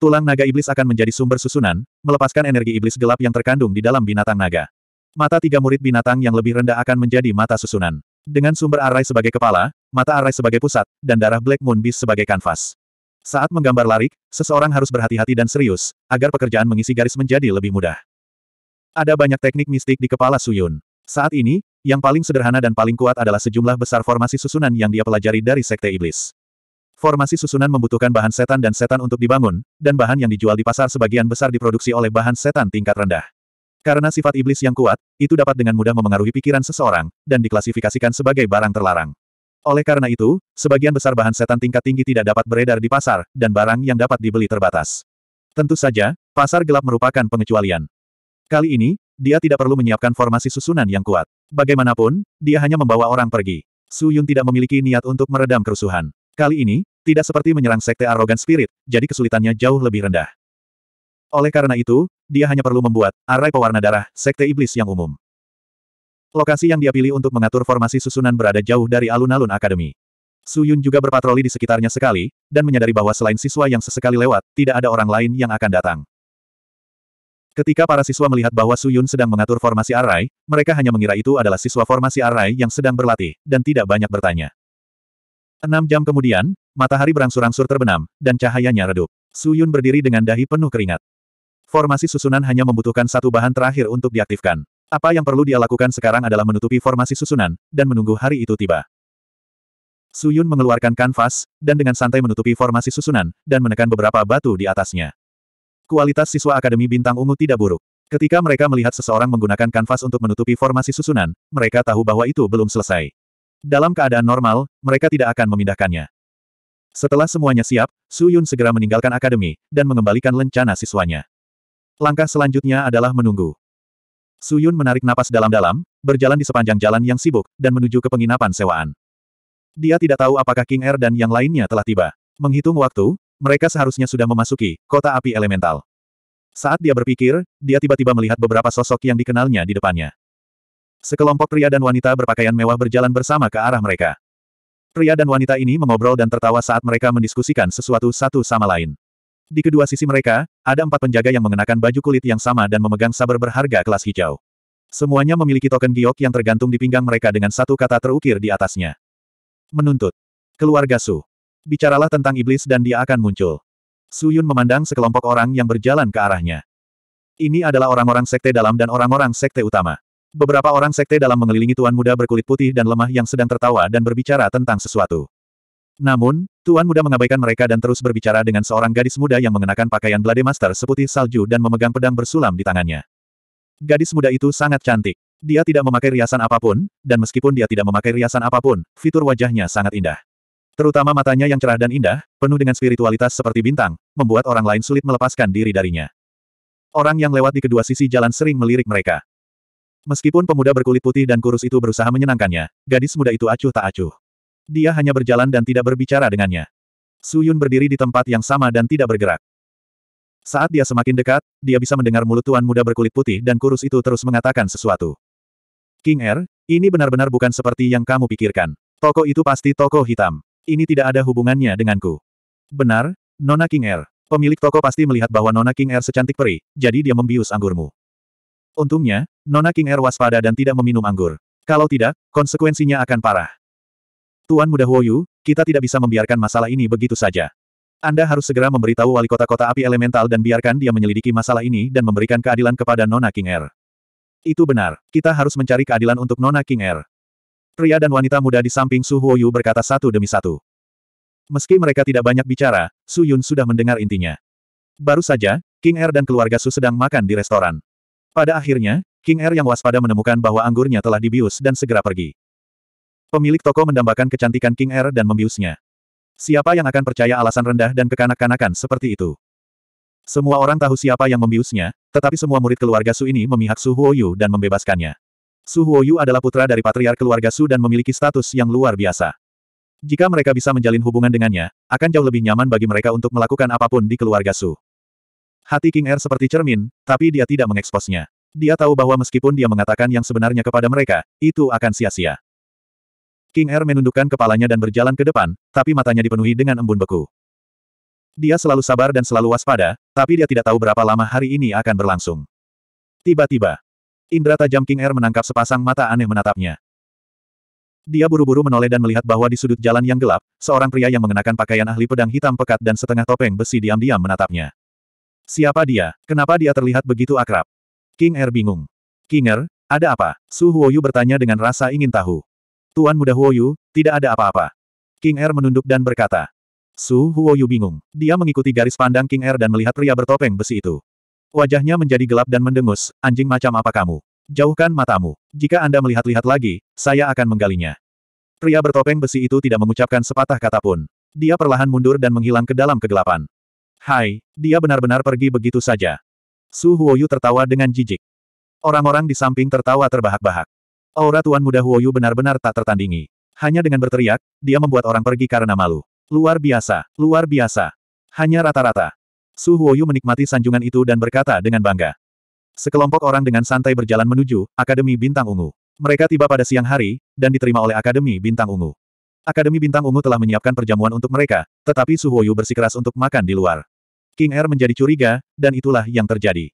Tulang naga iblis akan menjadi sumber susunan, melepaskan energi iblis gelap yang terkandung di dalam binatang naga. Mata tiga murid binatang yang lebih rendah akan menjadi mata susunan. Dengan sumber Arai sebagai kepala, mata Arai sebagai pusat, dan darah Black Moon Beast sebagai kanvas. Saat menggambar larik, seseorang harus berhati-hati dan serius, agar pekerjaan mengisi garis menjadi lebih mudah. Ada banyak teknik mistik di kepala Suyun. Saat ini, yang paling sederhana dan paling kuat adalah sejumlah besar formasi susunan yang dia pelajari dari Sekte Iblis. Formasi susunan membutuhkan bahan setan dan setan untuk dibangun, dan bahan yang dijual di pasar sebagian besar diproduksi oleh bahan setan tingkat rendah. Karena sifat iblis yang kuat, itu dapat dengan mudah memengaruhi pikiran seseorang, dan diklasifikasikan sebagai barang terlarang. Oleh karena itu, sebagian besar bahan setan tingkat tinggi tidak dapat beredar di pasar, dan barang yang dapat dibeli terbatas. Tentu saja, pasar gelap merupakan pengecualian. Kali ini, dia tidak perlu menyiapkan formasi susunan yang kuat. Bagaimanapun, dia hanya membawa orang pergi. Su Yun tidak memiliki niat untuk meredam kerusuhan. Kali ini, tidak seperti menyerang sekte arogan spirit, jadi kesulitannya jauh lebih rendah. Oleh karena itu, dia hanya perlu membuat array pewarna darah, sekte iblis yang umum. Lokasi yang dia pilih untuk mengatur formasi susunan berada jauh dari alun-alun akademi. Su Yun juga berpatroli di sekitarnya sekali, dan menyadari bahwa selain siswa yang sesekali lewat, tidak ada orang lain yang akan datang. Ketika para siswa melihat bahwa Su Yun sedang mengatur formasi array, mereka hanya mengira itu adalah siswa formasi array yang sedang berlatih, dan tidak banyak bertanya. Enam jam kemudian, matahari berangsur-angsur terbenam, dan cahayanya redup. Su Yun berdiri dengan dahi penuh keringat. Formasi susunan hanya membutuhkan satu bahan terakhir untuk diaktifkan. Apa yang perlu dia lakukan sekarang adalah menutupi formasi susunan, dan menunggu hari itu tiba. Suyun mengeluarkan kanvas, dan dengan santai menutupi formasi susunan, dan menekan beberapa batu di atasnya. Kualitas siswa Akademi Bintang Ungu tidak buruk. Ketika mereka melihat seseorang menggunakan kanvas untuk menutupi formasi susunan, mereka tahu bahwa itu belum selesai. Dalam keadaan normal, mereka tidak akan memindahkannya. Setelah semuanya siap, Su Yun segera meninggalkan akademi, dan mengembalikan lencana siswanya. Langkah selanjutnya adalah menunggu. Suyun menarik napas dalam-dalam, berjalan di sepanjang jalan yang sibuk, dan menuju ke penginapan sewaan. Dia tidak tahu apakah King Air er dan yang lainnya telah tiba. Menghitung waktu, mereka seharusnya sudah memasuki kota api elemental. Saat dia berpikir, dia tiba-tiba melihat beberapa sosok yang dikenalnya di depannya. Sekelompok pria dan wanita berpakaian mewah berjalan bersama ke arah mereka. Pria dan wanita ini mengobrol dan tertawa saat mereka mendiskusikan sesuatu satu sama lain. Di kedua sisi mereka, ada empat penjaga yang mengenakan baju kulit yang sama dan memegang sabar berharga kelas hijau. Semuanya memiliki token giok yang tergantung di pinggang mereka dengan satu kata terukir di atasnya. Menuntut. Keluarga Su. Bicaralah tentang iblis dan dia akan muncul. Su Yun memandang sekelompok orang yang berjalan ke arahnya. Ini adalah orang-orang sekte dalam dan orang-orang sekte utama. Beberapa orang sekte dalam mengelilingi tuan muda berkulit putih dan lemah yang sedang tertawa dan berbicara tentang sesuatu. Namun, Tuan Muda mengabaikan mereka dan terus berbicara dengan seorang gadis muda yang mengenakan pakaian Blade Master seputih salju dan memegang pedang bersulam di tangannya. Gadis muda itu sangat cantik. Dia tidak memakai riasan apapun, dan meskipun dia tidak memakai riasan apapun, fitur wajahnya sangat indah. Terutama matanya yang cerah dan indah, penuh dengan spiritualitas seperti bintang, membuat orang lain sulit melepaskan diri darinya. Orang yang lewat di kedua sisi jalan sering melirik mereka. Meskipun pemuda berkulit putih dan kurus itu berusaha menyenangkannya, gadis muda itu acuh tak acuh. Dia hanya berjalan dan tidak berbicara dengannya. Su Yun berdiri di tempat yang sama dan tidak bergerak. Saat dia semakin dekat, dia bisa mendengar mulut tuan muda berkulit putih dan kurus itu terus mengatakan sesuatu. King Er, ini benar-benar bukan seperti yang kamu pikirkan. Toko itu pasti toko hitam. Ini tidak ada hubungannya denganku. Benar, Nona King Er. Pemilik toko pasti melihat bahwa Nona King Er secantik peri, jadi dia membius anggurmu. Untungnya, Nona King Er waspada dan tidak meminum anggur. Kalau tidak, konsekuensinya akan parah. Tuan Muda Huoyu, kita tidak bisa membiarkan masalah ini begitu saja. Anda harus segera memberitahu wali kota kota api elemental dan biarkan dia menyelidiki masalah ini dan memberikan keadilan kepada Nona King Air. Er. Itu benar, kita harus mencari keadilan untuk Nona King Air. Er. Pria dan wanita muda di samping Su Huoyu berkata satu demi satu. Meski mereka tidak banyak bicara, Su Yun sudah mendengar intinya. Baru saja, King Air er dan keluarga Su sedang makan di restoran. Pada akhirnya, King Air yang waspada menemukan bahwa anggurnya telah dibius dan segera pergi. Pemilik toko mendambakan kecantikan King Air dan membiusnya. Siapa yang akan percaya alasan rendah dan kekanak-kanakan seperti itu? Semua orang tahu siapa yang membiusnya, tetapi semua murid keluarga Su ini memihak Su Huoyu dan membebaskannya. Su Huoyu adalah putra dari patriark keluarga Su dan memiliki status yang luar biasa. Jika mereka bisa menjalin hubungan dengannya, akan jauh lebih nyaman bagi mereka untuk melakukan apapun di keluarga Su. Hati King Air seperti cermin, tapi dia tidak mengeksposnya. Dia tahu bahwa meskipun dia mengatakan yang sebenarnya kepada mereka, itu akan sia-sia. King Er menundukkan kepalanya dan berjalan ke depan, tapi matanya dipenuhi dengan embun beku. Dia selalu sabar dan selalu waspada, tapi dia tidak tahu berapa lama hari ini akan berlangsung. Tiba-tiba, indra tajam King Er menangkap sepasang mata aneh menatapnya. Dia buru-buru menoleh dan melihat bahwa di sudut jalan yang gelap, seorang pria yang mengenakan pakaian ahli pedang hitam pekat dan setengah topeng besi diam-diam menatapnya. Siapa dia? Kenapa dia terlihat begitu akrab? King Er bingung. King Er, ada apa? Su Huoyu bertanya dengan rasa ingin tahu. Tuan muda Huoyu, tidak ada apa-apa. King Er menunduk dan berkata. Su Huoyu bingung. Dia mengikuti garis pandang King Er dan melihat pria bertopeng besi itu. Wajahnya menjadi gelap dan mendengus, anjing macam apa kamu? Jauhkan matamu. Jika Anda melihat-lihat lagi, saya akan menggalinya. Pria bertopeng besi itu tidak mengucapkan sepatah kata pun. Dia perlahan mundur dan menghilang ke dalam kegelapan. Hai, dia benar-benar pergi begitu saja. Su Huoyu tertawa dengan jijik. Orang-orang di samping tertawa terbahak-bahak. Aura Tuan Muda Huoyu benar-benar tak tertandingi. Hanya dengan berteriak, dia membuat orang pergi karena malu. Luar biasa, luar biasa. Hanya rata-rata. Su Huoyu menikmati sanjungan itu dan berkata dengan bangga. Sekelompok orang dengan santai berjalan menuju Akademi Bintang Ungu. Mereka tiba pada siang hari, dan diterima oleh Akademi Bintang Ungu. Akademi Bintang Ungu telah menyiapkan perjamuan untuk mereka, tetapi Su Huoyu bersikeras untuk makan di luar. King Air er menjadi curiga, dan itulah yang terjadi.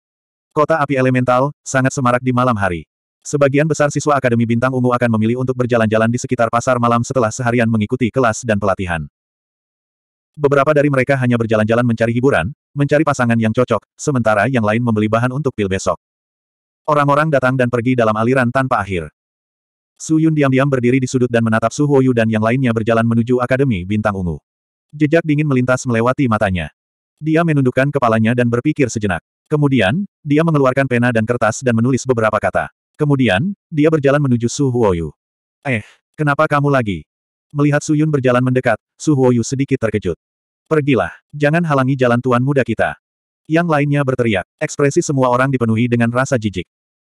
Kota api elemental, sangat semarak di malam hari. Sebagian besar siswa Akademi Bintang Ungu akan memilih untuk berjalan-jalan di sekitar pasar malam setelah seharian mengikuti kelas dan pelatihan. Beberapa dari mereka hanya berjalan-jalan mencari hiburan, mencari pasangan yang cocok, sementara yang lain membeli bahan untuk pil besok. Orang-orang datang dan pergi dalam aliran tanpa akhir. Su Yun diam-diam berdiri di sudut dan menatap Su Huoyu dan yang lainnya berjalan menuju Akademi Bintang Ungu. Jejak dingin melintas melewati matanya. Dia menundukkan kepalanya dan berpikir sejenak. Kemudian, dia mengeluarkan pena dan kertas dan menulis beberapa kata. Kemudian, dia berjalan menuju Su Huoyu. Eh, kenapa kamu lagi? Melihat Su Yun berjalan mendekat, Su Huoyu sedikit terkejut. Pergilah, jangan halangi jalan tuan muda kita. Yang lainnya berteriak, ekspresi semua orang dipenuhi dengan rasa jijik.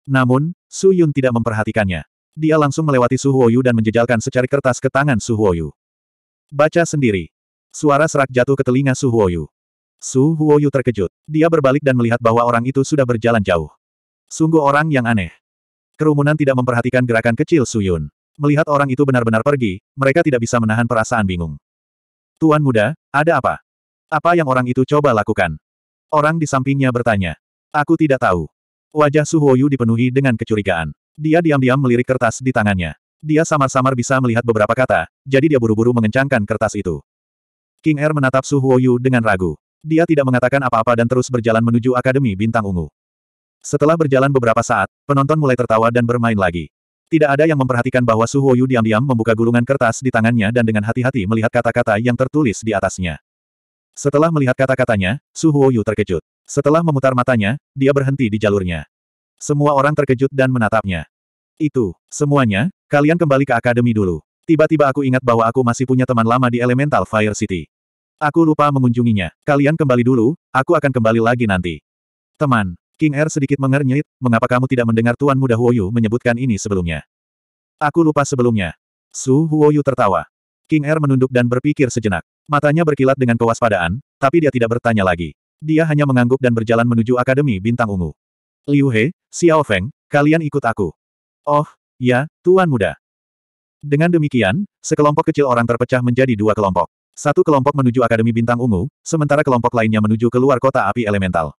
Namun, Su Yun tidak memperhatikannya. Dia langsung melewati Su Huoyu dan menjejalkan secari kertas ke tangan Su Huoyu. Baca sendiri. Suara serak jatuh ke telinga Su Huoyu. Su Huoyu terkejut. Dia berbalik dan melihat bahwa orang itu sudah berjalan jauh. Sungguh orang yang aneh. Kerumunan tidak memperhatikan gerakan kecil Suyun. Melihat orang itu benar-benar pergi, mereka tidak bisa menahan perasaan bingung. Tuan muda, ada apa? Apa yang orang itu coba lakukan? Orang di sampingnya bertanya. Aku tidak tahu. Wajah Su Huoyu dipenuhi dengan kecurigaan. Dia diam-diam melirik kertas di tangannya. Dia samar-samar bisa melihat beberapa kata, jadi dia buru-buru mengencangkan kertas itu. King Er menatap Su Huoyu dengan ragu. Dia tidak mengatakan apa-apa dan terus berjalan menuju Akademi Bintang Ungu. Setelah berjalan beberapa saat, penonton mulai tertawa dan bermain lagi. Tidak ada yang memperhatikan bahwa Su Huoyu diam-diam membuka gulungan kertas di tangannya dan dengan hati-hati melihat kata-kata yang tertulis di atasnya. Setelah melihat kata-katanya, Su Huoyu terkejut. Setelah memutar matanya, dia berhenti di jalurnya. Semua orang terkejut dan menatapnya. Itu, semuanya, kalian kembali ke akademi dulu. Tiba-tiba aku ingat bahwa aku masih punya teman lama di Elemental Fire City. Aku lupa mengunjunginya. Kalian kembali dulu, aku akan kembali lagi nanti. Teman, King Er sedikit mengernyit, mengapa kamu tidak mendengar Tuan Muda Huoyu menyebutkan ini sebelumnya? Aku lupa sebelumnya. Su Huoyu tertawa. King Er menunduk dan berpikir sejenak. Matanya berkilat dengan kewaspadaan, tapi dia tidak bertanya lagi. Dia hanya mengangguk dan berjalan menuju Akademi Bintang Ungu. Liu He, Xiao Feng, kalian ikut aku. Oh, ya, Tuan Muda. Dengan demikian, sekelompok kecil orang terpecah menjadi dua kelompok. Satu kelompok menuju Akademi Bintang Ungu, sementara kelompok lainnya menuju keluar kota api elemental.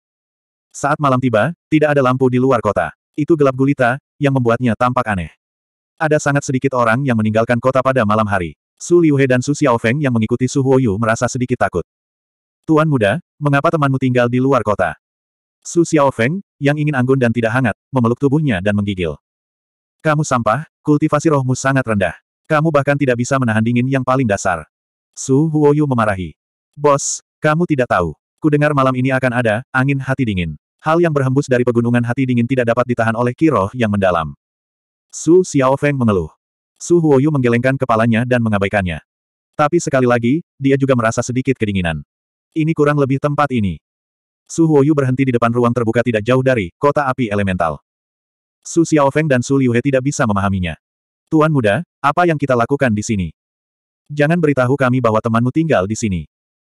Saat malam tiba, tidak ada lampu di luar kota. Itu gelap gulita, yang membuatnya tampak aneh. Ada sangat sedikit orang yang meninggalkan kota pada malam hari. Su Liuhe dan Su Xiaofeng yang mengikuti Su Huoyu merasa sedikit takut. Tuan muda, mengapa temanmu tinggal di luar kota? Su Xiaofeng, yang ingin anggun dan tidak hangat, memeluk tubuhnya dan menggigil. Kamu sampah, kultivasi rohmu sangat rendah. Kamu bahkan tidak bisa menahan dingin yang paling dasar. Su Huoyu memarahi. Bos, kamu tidak tahu. Kudengar malam ini akan ada, angin hati dingin. Hal yang berhembus dari pegunungan hati dingin tidak dapat ditahan oleh kiroh yang mendalam. Su Xiaofeng mengeluh. Su Huoyu menggelengkan kepalanya dan mengabaikannya. Tapi sekali lagi, dia juga merasa sedikit kedinginan. Ini kurang lebih tempat ini. Su Huoyu berhenti di depan ruang terbuka tidak jauh dari kota api elemental. Su Xiaofeng dan Su Liuhe tidak bisa memahaminya. Tuan muda, apa yang kita lakukan di sini? Jangan beritahu kami bahwa temanmu tinggal di sini.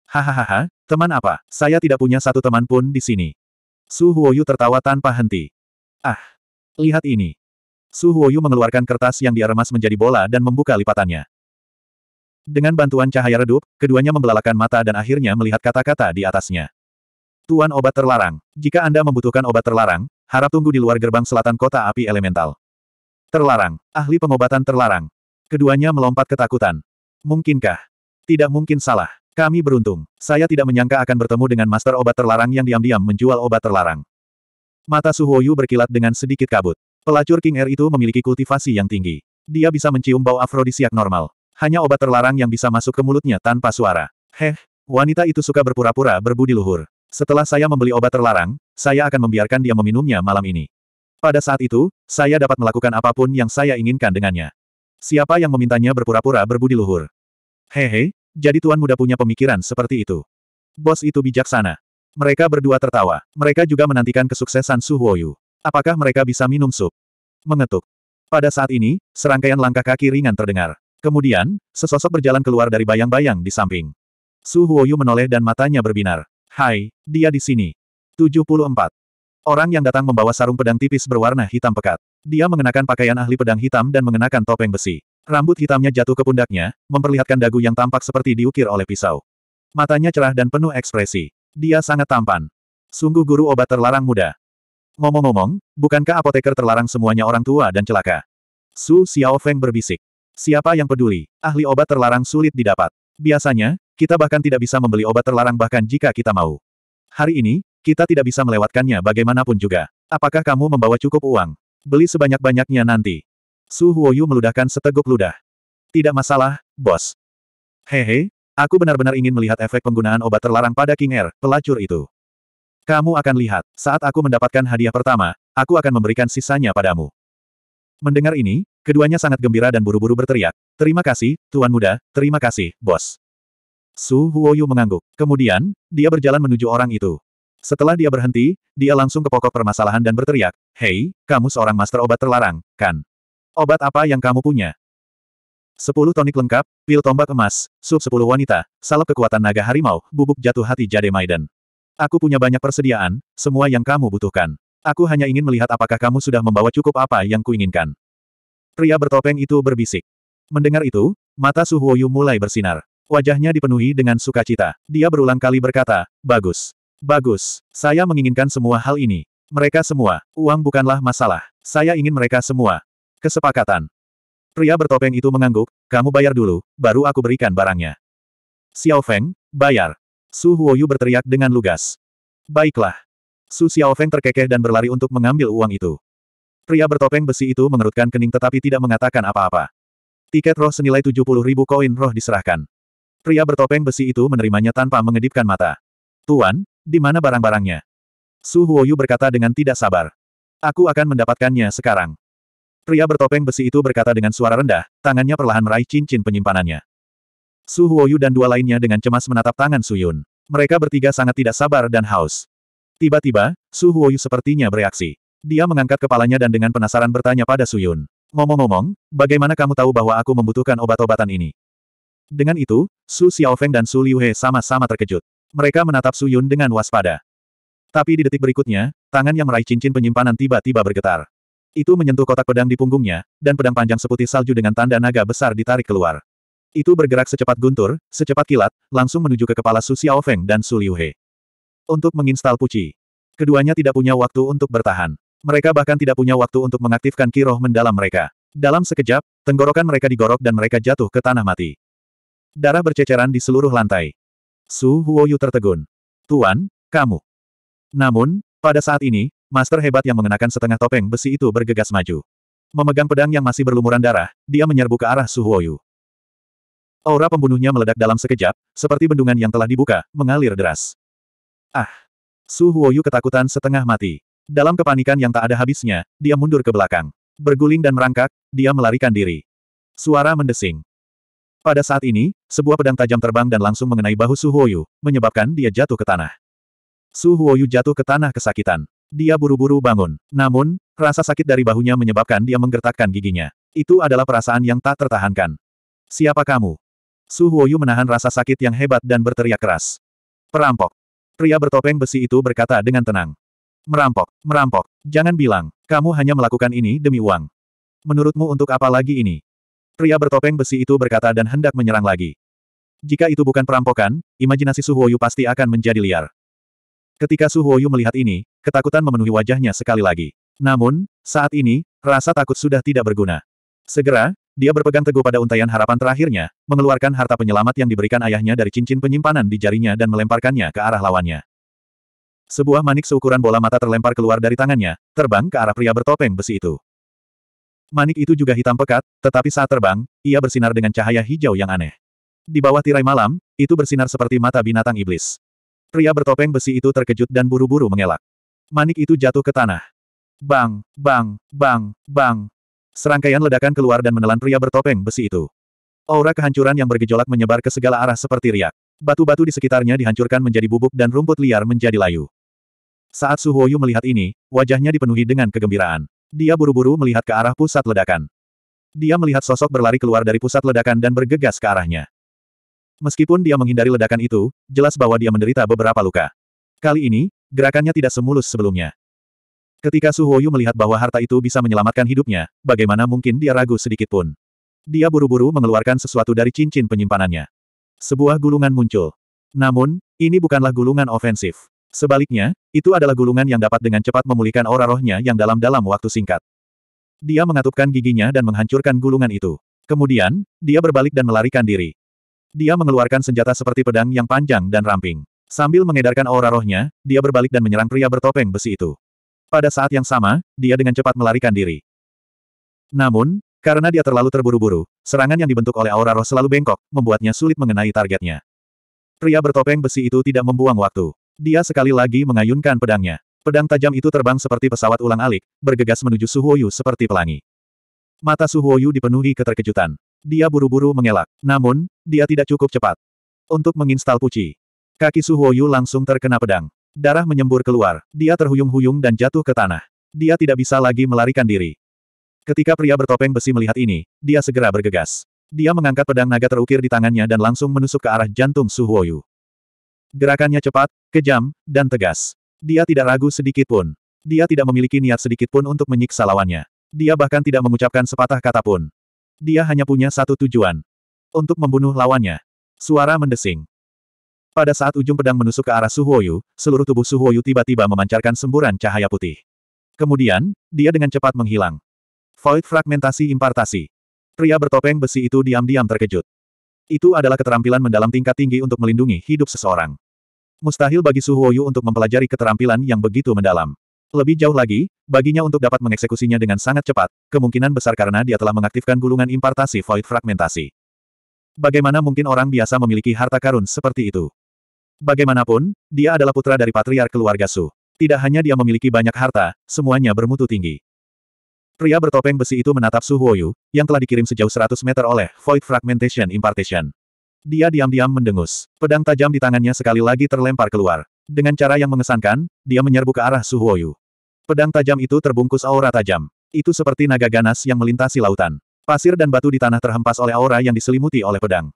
Hahaha, teman apa? Saya tidak punya satu teman pun di sini. Su Huoyu tertawa tanpa henti. Ah! Lihat ini. Su Huoyu mengeluarkan kertas yang remas menjadi bola dan membuka lipatannya. Dengan bantuan cahaya redup, keduanya membelalakan mata dan akhirnya melihat kata-kata di atasnya. Tuan obat terlarang. Jika Anda membutuhkan obat terlarang, harap tunggu di luar gerbang selatan kota api elemental. Terlarang. Ahli pengobatan terlarang. Keduanya melompat ketakutan. Mungkinkah? Tidak mungkin salah. Kami beruntung. Saya tidak menyangka akan bertemu dengan master obat terlarang yang diam-diam menjual obat terlarang. Mata Yu berkilat dengan sedikit kabut. Pelacur King Air itu memiliki kultivasi yang tinggi. Dia bisa mencium bau afrodisiak normal. Hanya obat terlarang yang bisa masuk ke mulutnya tanpa suara. Heh, wanita itu suka berpura-pura berbudi luhur. Setelah saya membeli obat terlarang, saya akan membiarkan dia meminumnya malam ini. Pada saat itu, saya dapat melakukan apapun yang saya inginkan dengannya. Siapa yang memintanya berpura-pura berbudi luhur? Hehe, jadi tuan muda punya pemikiran seperti itu. Bos itu bijaksana. Mereka berdua tertawa. Mereka juga menantikan kesuksesan Su Huoyu. Apakah mereka bisa minum sup? Mengetuk. Pada saat ini, serangkaian langkah kaki ringan terdengar. Kemudian, sesosok berjalan keluar dari bayang-bayang di samping. Su Huoyu menoleh dan matanya berbinar. Hai, dia di sini. 74. Orang yang datang membawa sarung pedang tipis berwarna hitam pekat. Dia mengenakan pakaian ahli pedang hitam dan mengenakan topeng besi. Rambut hitamnya jatuh ke pundaknya, memperlihatkan dagu yang tampak seperti diukir oleh pisau. Matanya cerah dan penuh ekspresi. Dia sangat tampan. Sungguh guru obat terlarang muda. Ngomong-ngomong, bukankah apoteker terlarang semuanya orang tua dan celaka? Su Xiaofeng berbisik. Siapa yang peduli? Ahli obat terlarang sulit didapat. Biasanya, kita bahkan tidak bisa membeli obat terlarang bahkan jika kita mau. Hari ini, kita tidak bisa melewatkannya bagaimanapun juga. Apakah kamu membawa cukup uang? Beli sebanyak-banyaknya nanti. Su Huoyu meludahkan seteguk ludah. Tidak masalah, bos. Hehe, aku benar-benar ingin melihat efek penggunaan obat terlarang pada King Air, pelacur itu. Kamu akan lihat, saat aku mendapatkan hadiah pertama, aku akan memberikan sisanya padamu. Mendengar ini, keduanya sangat gembira dan buru-buru berteriak, terima kasih, Tuan Muda, terima kasih, bos. Su Huoyu mengangguk. Kemudian, dia berjalan menuju orang itu. Setelah dia berhenti, dia langsung ke pokok permasalahan dan berteriak, Hei, kamu seorang master obat terlarang, kan? Obat apa yang kamu punya? 10 tonik lengkap, pil tombak emas, sup 10 wanita, salep kekuatan naga harimau, bubuk jatuh hati Jade Maiden. Aku punya banyak persediaan, semua yang kamu butuhkan. Aku hanya ingin melihat apakah kamu sudah membawa cukup apa yang kuinginkan. Pria bertopeng itu berbisik. Mendengar itu, mata Su Huoyu mulai bersinar. Wajahnya dipenuhi dengan sukacita. Dia berulang kali berkata, Bagus. Bagus. Saya menginginkan semua hal ini. Mereka semua. Uang bukanlah masalah. Saya ingin mereka semua. Kesepakatan. Pria bertopeng itu mengangguk, kamu bayar dulu, baru aku berikan barangnya. Xiao Feng, bayar. Su Huoyu berteriak dengan lugas. Baiklah. Su Xiao Feng terkekeh dan berlari untuk mengambil uang itu. Pria bertopeng besi itu mengerutkan kening tetapi tidak mengatakan apa-apa. Tiket roh senilai puluh ribu koin roh diserahkan. Pria bertopeng besi itu menerimanya tanpa mengedipkan mata. Tuan, di mana barang-barangnya? Su Huoyu berkata dengan tidak sabar. Aku akan mendapatkannya sekarang. Pria bertopeng besi itu berkata dengan suara rendah, tangannya perlahan meraih cincin penyimpanannya. Su Huoyu dan dua lainnya dengan cemas menatap tangan Su Yun. Mereka bertiga sangat tidak sabar dan haus. Tiba-tiba, Su Huoyu sepertinya bereaksi. Dia mengangkat kepalanya dan dengan penasaran bertanya pada Su Yun. Ngomong-ngomong, bagaimana kamu tahu bahwa aku membutuhkan obat-obatan ini? Dengan itu, Su Xiaofeng dan Su Liuhe sama-sama terkejut. Mereka menatap Su Yun dengan waspada. Tapi di detik berikutnya, tangan yang meraih cincin penyimpanan tiba-tiba bergetar. Itu menyentuh kotak pedang di punggungnya, dan pedang panjang seputih salju dengan tanda naga besar ditarik keluar. Itu bergerak secepat guntur, secepat kilat, langsung menuju ke kepala Su Xiaofeng dan Su Liuhe. Untuk menginstal puci. Keduanya tidak punya waktu untuk bertahan. Mereka bahkan tidak punya waktu untuk mengaktifkan kiroh mendalam mereka. Dalam sekejap, tenggorokan mereka digorok dan mereka jatuh ke tanah mati. Darah berceceran di seluruh lantai. Su Huoyu tertegun. Tuan, kamu. Namun, pada saat ini, Master hebat yang mengenakan setengah topeng besi itu bergegas maju. Memegang pedang yang masih berlumuran darah, dia menyerbu ke arah Su Huoyu. Aura pembunuhnya meledak dalam sekejap, seperti bendungan yang telah dibuka, mengalir deras. Ah! Su Huoyu ketakutan setengah mati. Dalam kepanikan yang tak ada habisnya, dia mundur ke belakang. Berguling dan merangkak, dia melarikan diri. Suara mendesing. Pada saat ini, sebuah pedang tajam terbang dan langsung mengenai bahu Su Huoyu, menyebabkan dia jatuh ke tanah. Su Huoyu jatuh ke tanah kesakitan. Dia buru-buru bangun. Namun, rasa sakit dari bahunya menyebabkan dia menggertakkan giginya. Itu adalah perasaan yang tak tertahankan. Siapa kamu? Su Huoyu menahan rasa sakit yang hebat dan berteriak keras. Perampok. Pria bertopeng besi itu berkata dengan tenang. Merampok, merampok. Jangan bilang, kamu hanya melakukan ini demi uang. Menurutmu untuk apa lagi ini? Pria bertopeng besi itu berkata dan hendak menyerang lagi. Jika itu bukan perampokan, imajinasi Su Huoyu pasti akan menjadi liar. Ketika Su Huoyu melihat ini, Ketakutan memenuhi wajahnya sekali lagi. Namun, saat ini, rasa takut sudah tidak berguna. Segera, dia berpegang teguh pada untaian harapan terakhirnya, mengeluarkan harta penyelamat yang diberikan ayahnya dari cincin penyimpanan di jarinya dan melemparkannya ke arah lawannya. Sebuah manik seukuran bola mata terlempar keluar dari tangannya, terbang ke arah pria bertopeng besi itu. Manik itu juga hitam pekat, tetapi saat terbang, ia bersinar dengan cahaya hijau yang aneh. Di bawah tirai malam, itu bersinar seperti mata binatang iblis. Pria bertopeng besi itu terkejut dan buru-buru mengelak. Manik itu jatuh ke tanah. Bang, bang, bang, bang. Serangkaian ledakan keluar dan menelan pria bertopeng besi itu. Aura kehancuran yang bergejolak menyebar ke segala arah seperti riak. Batu-batu di sekitarnya dihancurkan menjadi bubuk dan rumput liar menjadi layu. Saat Su Huoyu melihat ini, wajahnya dipenuhi dengan kegembiraan. Dia buru-buru melihat ke arah pusat ledakan. Dia melihat sosok berlari keluar dari pusat ledakan dan bergegas ke arahnya. Meskipun dia menghindari ledakan itu, jelas bahwa dia menderita beberapa luka. Kali ini, Gerakannya tidak semulus sebelumnya. Ketika Su Huoyu melihat bahwa harta itu bisa menyelamatkan hidupnya, bagaimana mungkin dia ragu sedikit pun. Dia buru-buru mengeluarkan sesuatu dari cincin penyimpanannya. Sebuah gulungan muncul. Namun, ini bukanlah gulungan ofensif. Sebaliknya, itu adalah gulungan yang dapat dengan cepat memulihkan aura rohnya yang dalam dalam waktu singkat. Dia mengatupkan giginya dan menghancurkan gulungan itu. Kemudian, dia berbalik dan melarikan diri. Dia mengeluarkan senjata seperti pedang yang panjang dan ramping. Sambil mengedarkan aura rohnya, dia berbalik dan menyerang pria bertopeng besi itu. Pada saat yang sama, dia dengan cepat melarikan diri. Namun, karena dia terlalu terburu-buru, serangan yang dibentuk oleh aura roh selalu bengkok, membuatnya sulit mengenai targetnya. Pria bertopeng besi itu tidak membuang waktu. Dia sekali lagi mengayunkan pedangnya. Pedang tajam itu terbang seperti pesawat ulang-alik, bergegas menuju Suhuoyu seperti pelangi. Mata Suhuoyu dipenuhi keterkejutan. Dia buru-buru mengelak. Namun, dia tidak cukup cepat. Untuk menginstal Puci, Kaki Su Huoyu langsung terkena pedang. Darah menyembur keluar, dia terhuyung-huyung dan jatuh ke tanah. Dia tidak bisa lagi melarikan diri. Ketika pria bertopeng besi melihat ini, dia segera bergegas. Dia mengangkat pedang naga terukir di tangannya dan langsung menusuk ke arah jantung Su Huoyu. Gerakannya cepat, kejam, dan tegas. Dia tidak ragu sedikit pun. Dia tidak memiliki niat sedikit pun untuk menyiksa lawannya. Dia bahkan tidak mengucapkan sepatah kata pun. Dia hanya punya satu tujuan. Untuk membunuh lawannya. Suara mendesing. Pada saat ujung pedang menusuk ke arah Suhuoyu, seluruh tubuh Suhuoyu tiba-tiba memancarkan semburan cahaya putih. Kemudian, dia dengan cepat menghilang. Void fragmentasi impartasi. Pria bertopeng besi itu diam-diam terkejut. Itu adalah keterampilan mendalam tingkat tinggi untuk melindungi hidup seseorang. Mustahil bagi Suhuoyu untuk mempelajari keterampilan yang begitu mendalam. Lebih jauh lagi, baginya untuk dapat mengeksekusinya dengan sangat cepat, kemungkinan besar karena dia telah mengaktifkan gulungan impartasi void fragmentasi. Bagaimana mungkin orang biasa memiliki harta karun seperti itu? Bagaimanapun, dia adalah putra dari patriar keluarga Su. Tidak hanya dia memiliki banyak harta, semuanya bermutu tinggi. Pria bertopeng besi itu menatap Su Huoyu, yang telah dikirim sejauh 100 meter oleh Void Fragmentation Impartation. Dia diam-diam mendengus. Pedang tajam di tangannya sekali lagi terlempar keluar. Dengan cara yang mengesankan, dia menyerbu ke arah Su Huoyu. Pedang tajam itu terbungkus aura tajam. Itu seperti naga ganas yang melintasi lautan. Pasir dan batu di tanah terhempas oleh aura yang diselimuti oleh pedang.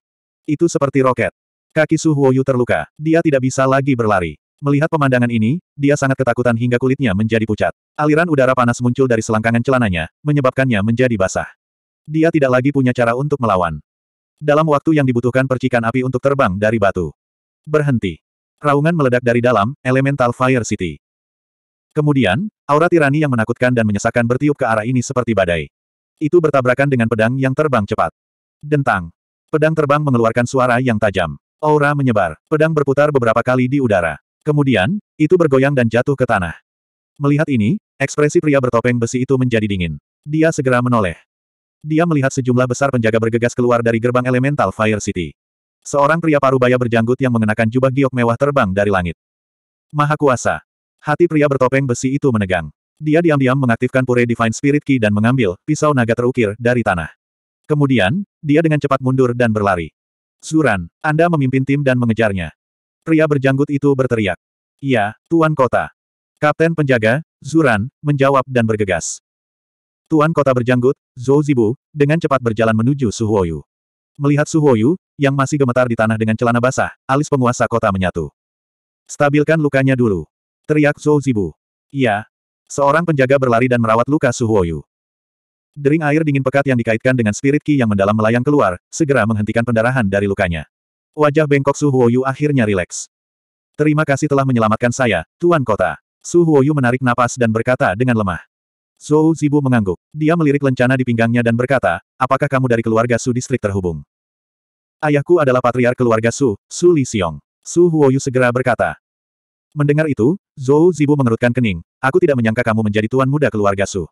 Itu seperti roket. Kaki Su Huoyu terluka, dia tidak bisa lagi berlari. Melihat pemandangan ini, dia sangat ketakutan hingga kulitnya menjadi pucat. Aliran udara panas muncul dari selangkangan celananya, menyebabkannya menjadi basah. Dia tidak lagi punya cara untuk melawan. Dalam waktu yang dibutuhkan percikan api untuk terbang dari batu. Berhenti. Raungan meledak dari dalam, Elemental Fire City. Kemudian, aura tirani yang menakutkan dan menyesakan bertiup ke arah ini seperti badai. Itu bertabrakan dengan pedang yang terbang cepat. Dentang. Pedang terbang mengeluarkan suara yang tajam. Aura menyebar, pedang berputar beberapa kali di udara. Kemudian, itu bergoyang dan jatuh ke tanah. Melihat ini, ekspresi pria bertopeng besi itu menjadi dingin. Dia segera menoleh. Dia melihat sejumlah besar penjaga bergegas keluar dari gerbang elemental Fire City. Seorang pria parubaya berjanggut yang mengenakan jubah giok mewah terbang dari langit. Maha Kuasa. Hati pria bertopeng besi itu menegang. Dia diam-diam mengaktifkan Pure Divine Spirit Key dan mengambil pisau naga terukir dari tanah. Kemudian, dia dengan cepat mundur dan berlari. Zuran, Anda memimpin tim dan mengejarnya. Pria berjanggut itu berteriak. Iya, Tuan Kota. Kapten penjaga, Zuran, menjawab dan bergegas. Tuan Kota berjanggut, Zhou Zibu, dengan cepat berjalan menuju Suhuoyu. Melihat Suhuoyu, yang masih gemetar di tanah dengan celana basah, alis penguasa kota menyatu. Stabilkan lukanya dulu. Teriak Zhou Zibu. Iya. Seorang penjaga berlari dan merawat luka Suhuoyu. Dering air dingin pekat yang dikaitkan dengan spirit ki yang mendalam melayang keluar, segera menghentikan pendarahan dari lukanya. Wajah bengkok Su Huoyu akhirnya rileks. Terima kasih telah menyelamatkan saya, Tuan Kota. Su Huoyu menarik napas dan berkata dengan lemah. Zhou Zibu mengangguk. Dia melirik lencana di pinggangnya dan berkata, apakah kamu dari keluarga Su distrik terhubung? Ayahku adalah patriar keluarga Su, Su Li Xiong. Su Huoyu segera berkata. Mendengar itu, Zhou Zibu mengerutkan kening. Aku tidak menyangka kamu menjadi tuan muda keluarga Su.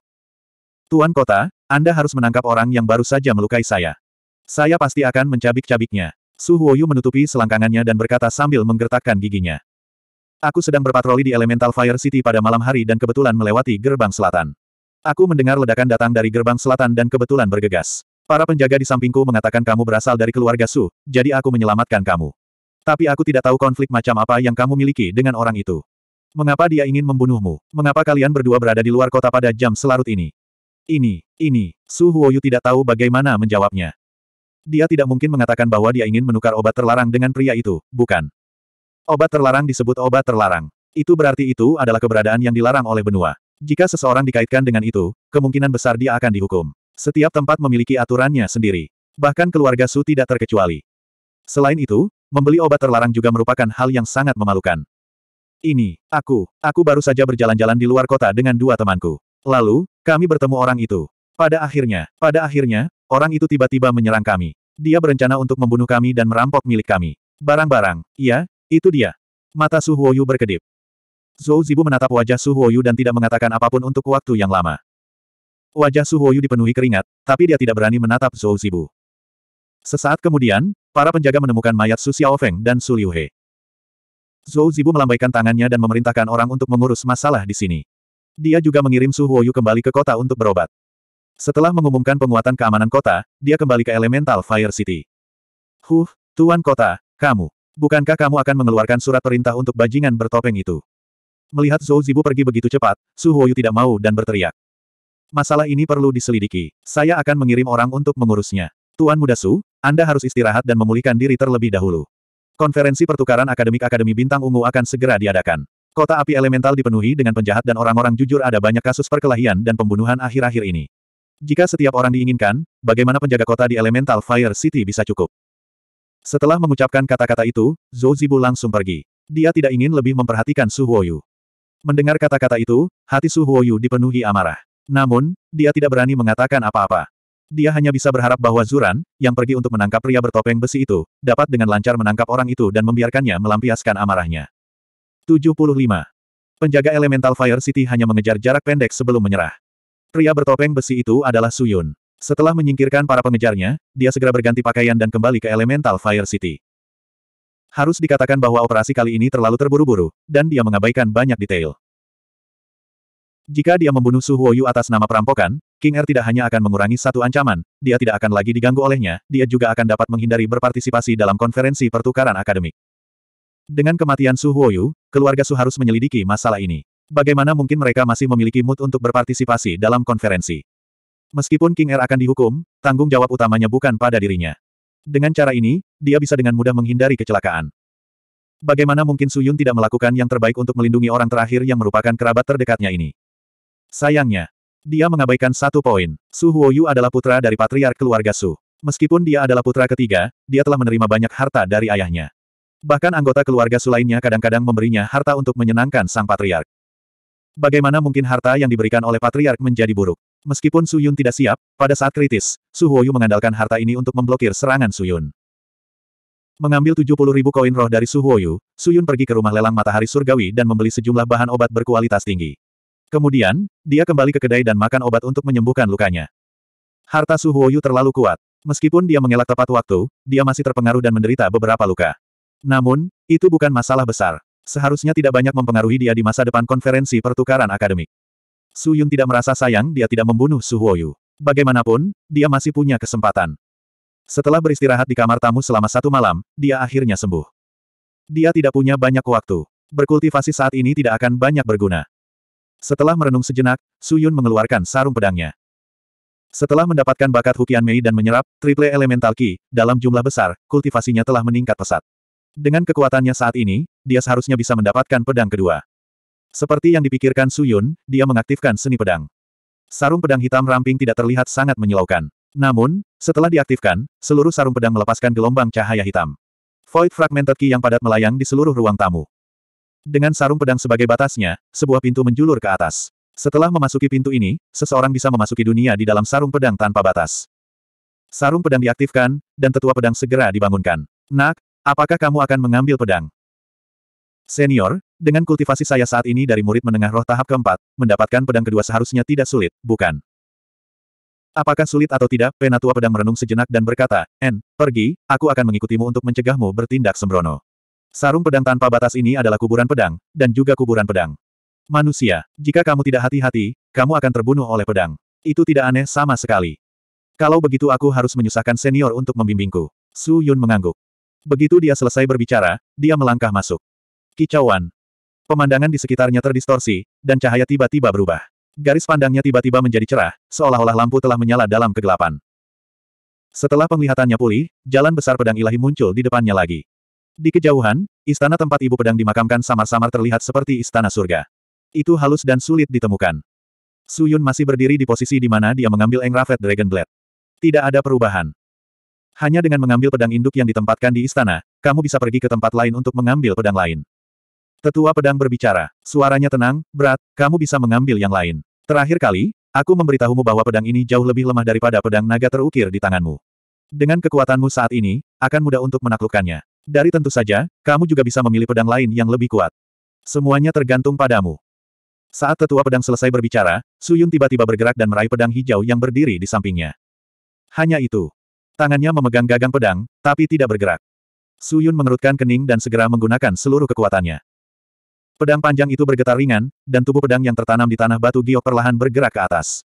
Tuan Kota, Anda harus menangkap orang yang baru saja melukai saya. Saya pasti akan mencabik-cabiknya. Su Huoyu menutupi selangkangannya dan berkata sambil menggertakkan giginya. Aku sedang berpatroli di Elemental Fire City pada malam hari dan kebetulan melewati gerbang selatan. Aku mendengar ledakan datang dari gerbang selatan dan kebetulan bergegas. Para penjaga di sampingku mengatakan kamu berasal dari keluarga Su, jadi aku menyelamatkan kamu. Tapi aku tidak tahu konflik macam apa yang kamu miliki dengan orang itu. Mengapa dia ingin membunuhmu? Mengapa kalian berdua berada di luar kota pada jam selarut ini? Ini, ini, Su Huoyu tidak tahu bagaimana menjawabnya. Dia tidak mungkin mengatakan bahwa dia ingin menukar obat terlarang dengan pria itu, bukan? Obat terlarang disebut obat terlarang. Itu berarti itu adalah keberadaan yang dilarang oleh benua. Jika seseorang dikaitkan dengan itu, kemungkinan besar dia akan dihukum. Setiap tempat memiliki aturannya sendiri. Bahkan keluarga Su tidak terkecuali. Selain itu, membeli obat terlarang juga merupakan hal yang sangat memalukan. Ini, aku, aku baru saja berjalan-jalan di luar kota dengan dua temanku. Lalu, kami bertemu orang itu. Pada akhirnya, pada akhirnya, orang itu tiba-tiba menyerang kami. Dia berencana untuk membunuh kami dan merampok milik kami. Barang-barang, iya, itu dia. Mata Su Huoyu berkedip. Zhou Zibu menatap wajah Su Huoyu dan tidak mengatakan apapun untuk waktu yang lama. Wajah Su Huoyu dipenuhi keringat, tapi dia tidak berani menatap Zhou Zibu. Sesaat kemudian, para penjaga menemukan mayat Su Xiaofeng dan Su Liuhe. Zhou Zibu melambaikan tangannya dan memerintahkan orang untuk mengurus masalah di sini. Dia juga mengirim Su Huoyu kembali ke kota untuk berobat. Setelah mengumumkan penguatan keamanan kota, dia kembali ke Elemental Fire City. Huh, Tuan Kota, kamu. Bukankah kamu akan mengeluarkan surat perintah untuk bajingan bertopeng itu? Melihat Zhou Zibu pergi begitu cepat, Su Huoyu tidak mau dan berteriak. Masalah ini perlu diselidiki. Saya akan mengirim orang untuk mengurusnya. Tuan Muda Su, Anda harus istirahat dan memulihkan diri terlebih dahulu. Konferensi pertukaran akademik Akademi Bintang Ungu akan segera diadakan. Kota api elemental dipenuhi dengan penjahat dan orang-orang jujur ada banyak kasus perkelahian dan pembunuhan akhir-akhir ini. Jika setiap orang diinginkan, bagaimana penjaga kota di Elemental Fire City bisa cukup? Setelah mengucapkan kata-kata itu, Zhou Zibu langsung pergi. Dia tidak ingin lebih memperhatikan Su Huoyu. Mendengar kata-kata itu, hati Su Huoyu dipenuhi amarah. Namun, dia tidak berani mengatakan apa-apa. Dia hanya bisa berharap bahwa Zuran, yang pergi untuk menangkap pria bertopeng besi itu, dapat dengan lancar menangkap orang itu dan membiarkannya melampiaskan amarahnya. 75. Penjaga Elemental Fire City hanya mengejar jarak pendek sebelum menyerah. Pria bertopeng besi itu adalah Suyun. Setelah menyingkirkan para pengejarnya, dia segera berganti pakaian dan kembali ke Elemental Fire City. Harus dikatakan bahwa operasi kali ini terlalu terburu-buru, dan dia mengabaikan banyak detail. Jika dia membunuh Su Huoyu atas nama perampokan, King Er tidak hanya akan mengurangi satu ancaman, dia tidak akan lagi diganggu olehnya, dia juga akan dapat menghindari berpartisipasi dalam konferensi pertukaran akademik. Dengan kematian Su Huoyu, keluarga Su harus menyelidiki masalah ini. Bagaimana mungkin mereka masih memiliki mood untuk berpartisipasi dalam konferensi? Meskipun King Er akan dihukum, tanggung jawab utamanya bukan pada dirinya. Dengan cara ini, dia bisa dengan mudah menghindari kecelakaan. Bagaimana mungkin Su Yun tidak melakukan yang terbaik untuk melindungi orang terakhir yang merupakan kerabat terdekatnya ini? Sayangnya, dia mengabaikan satu poin. Su Huoyu adalah putra dari patriark keluarga Su. Meskipun dia adalah putra ketiga, dia telah menerima banyak harta dari ayahnya. Bahkan anggota keluarga Sulainya kadang-kadang memberinya harta untuk menyenangkan sang patriark. Bagaimana mungkin harta yang diberikan oleh patriark menjadi buruk? Meskipun Suyun tidak siap, pada saat kritis, Su Huoyu mengandalkan harta ini untuk memblokir serangan Suyun. Mengambil 70 ribu koin roh dari Su Huoyu, Suyun pergi ke rumah lelang matahari surgawi dan membeli sejumlah bahan obat berkualitas tinggi. Kemudian, dia kembali ke kedai dan makan obat untuk menyembuhkan lukanya. Harta Su Huoyu terlalu kuat. Meskipun dia mengelak tepat waktu, dia masih terpengaruh dan menderita beberapa luka. Namun, itu bukan masalah besar. Seharusnya tidak banyak mempengaruhi dia di masa depan konferensi pertukaran akademik. Su Yun tidak merasa sayang dia tidak membunuh Su Huoyu. Bagaimanapun, dia masih punya kesempatan. Setelah beristirahat di kamar tamu selama satu malam, dia akhirnya sembuh. Dia tidak punya banyak waktu. Berkultivasi saat ini tidak akan banyak berguna. Setelah merenung sejenak, Su Yun mengeluarkan sarung pedangnya. Setelah mendapatkan bakat Hukian Mei dan menyerap triple elemental ki dalam jumlah besar, kultivasinya telah meningkat pesat. Dengan kekuatannya saat ini, dia seharusnya bisa mendapatkan pedang kedua. Seperti yang dipikirkan Su Yun, dia mengaktifkan seni pedang. Sarung pedang hitam ramping tidak terlihat sangat menyilaukan. Namun, setelah diaktifkan, seluruh sarung pedang melepaskan gelombang cahaya hitam. Void fragmented ki yang padat melayang di seluruh ruang tamu. Dengan sarung pedang sebagai batasnya, sebuah pintu menjulur ke atas. Setelah memasuki pintu ini, seseorang bisa memasuki dunia di dalam sarung pedang tanpa batas. Sarung pedang diaktifkan, dan tetua pedang segera dibangunkan. Nak, Apakah kamu akan mengambil pedang? Senior, dengan kultivasi saya saat ini dari murid menengah roh tahap keempat, mendapatkan pedang kedua seharusnya tidak sulit, bukan? Apakah sulit atau tidak, Penatua pedang merenung sejenak dan berkata, En, pergi, aku akan mengikutimu untuk mencegahmu bertindak sembrono. Sarung pedang tanpa batas ini adalah kuburan pedang, dan juga kuburan pedang. Manusia, jika kamu tidak hati-hati, kamu akan terbunuh oleh pedang. Itu tidak aneh sama sekali. Kalau begitu aku harus menyusahkan senior untuk membimbingku. Su Yun mengangguk. Begitu dia selesai berbicara, dia melangkah masuk. Kicauan. Pemandangan di sekitarnya terdistorsi, dan cahaya tiba-tiba berubah. Garis pandangnya tiba-tiba menjadi cerah, seolah-olah lampu telah menyala dalam kegelapan. Setelah penglihatannya pulih, jalan besar pedang ilahi muncul di depannya lagi. Di kejauhan, istana tempat ibu pedang dimakamkan samar-samar terlihat seperti istana surga. Itu halus dan sulit ditemukan. Suyun masih berdiri di posisi di mana dia mengambil Engravet Dragon Blade. Tidak ada perubahan. Hanya dengan mengambil pedang induk yang ditempatkan di istana, kamu bisa pergi ke tempat lain untuk mengambil pedang lain. Tetua pedang berbicara. Suaranya tenang, berat, kamu bisa mengambil yang lain. Terakhir kali, aku memberitahumu bahwa pedang ini jauh lebih lemah daripada pedang naga terukir di tanganmu. Dengan kekuatanmu saat ini, akan mudah untuk menaklukkannya. Dari tentu saja, kamu juga bisa memilih pedang lain yang lebih kuat. Semuanya tergantung padamu. Saat tetua pedang selesai berbicara, Suyun tiba-tiba bergerak dan meraih pedang hijau yang berdiri di sampingnya. Hanya itu. Tangannya memegang gagang pedang, tapi tidak bergerak. Suyun mengerutkan kening dan segera menggunakan seluruh kekuatannya. Pedang panjang itu bergetar ringan, dan tubuh pedang yang tertanam di tanah batu giok perlahan bergerak ke atas.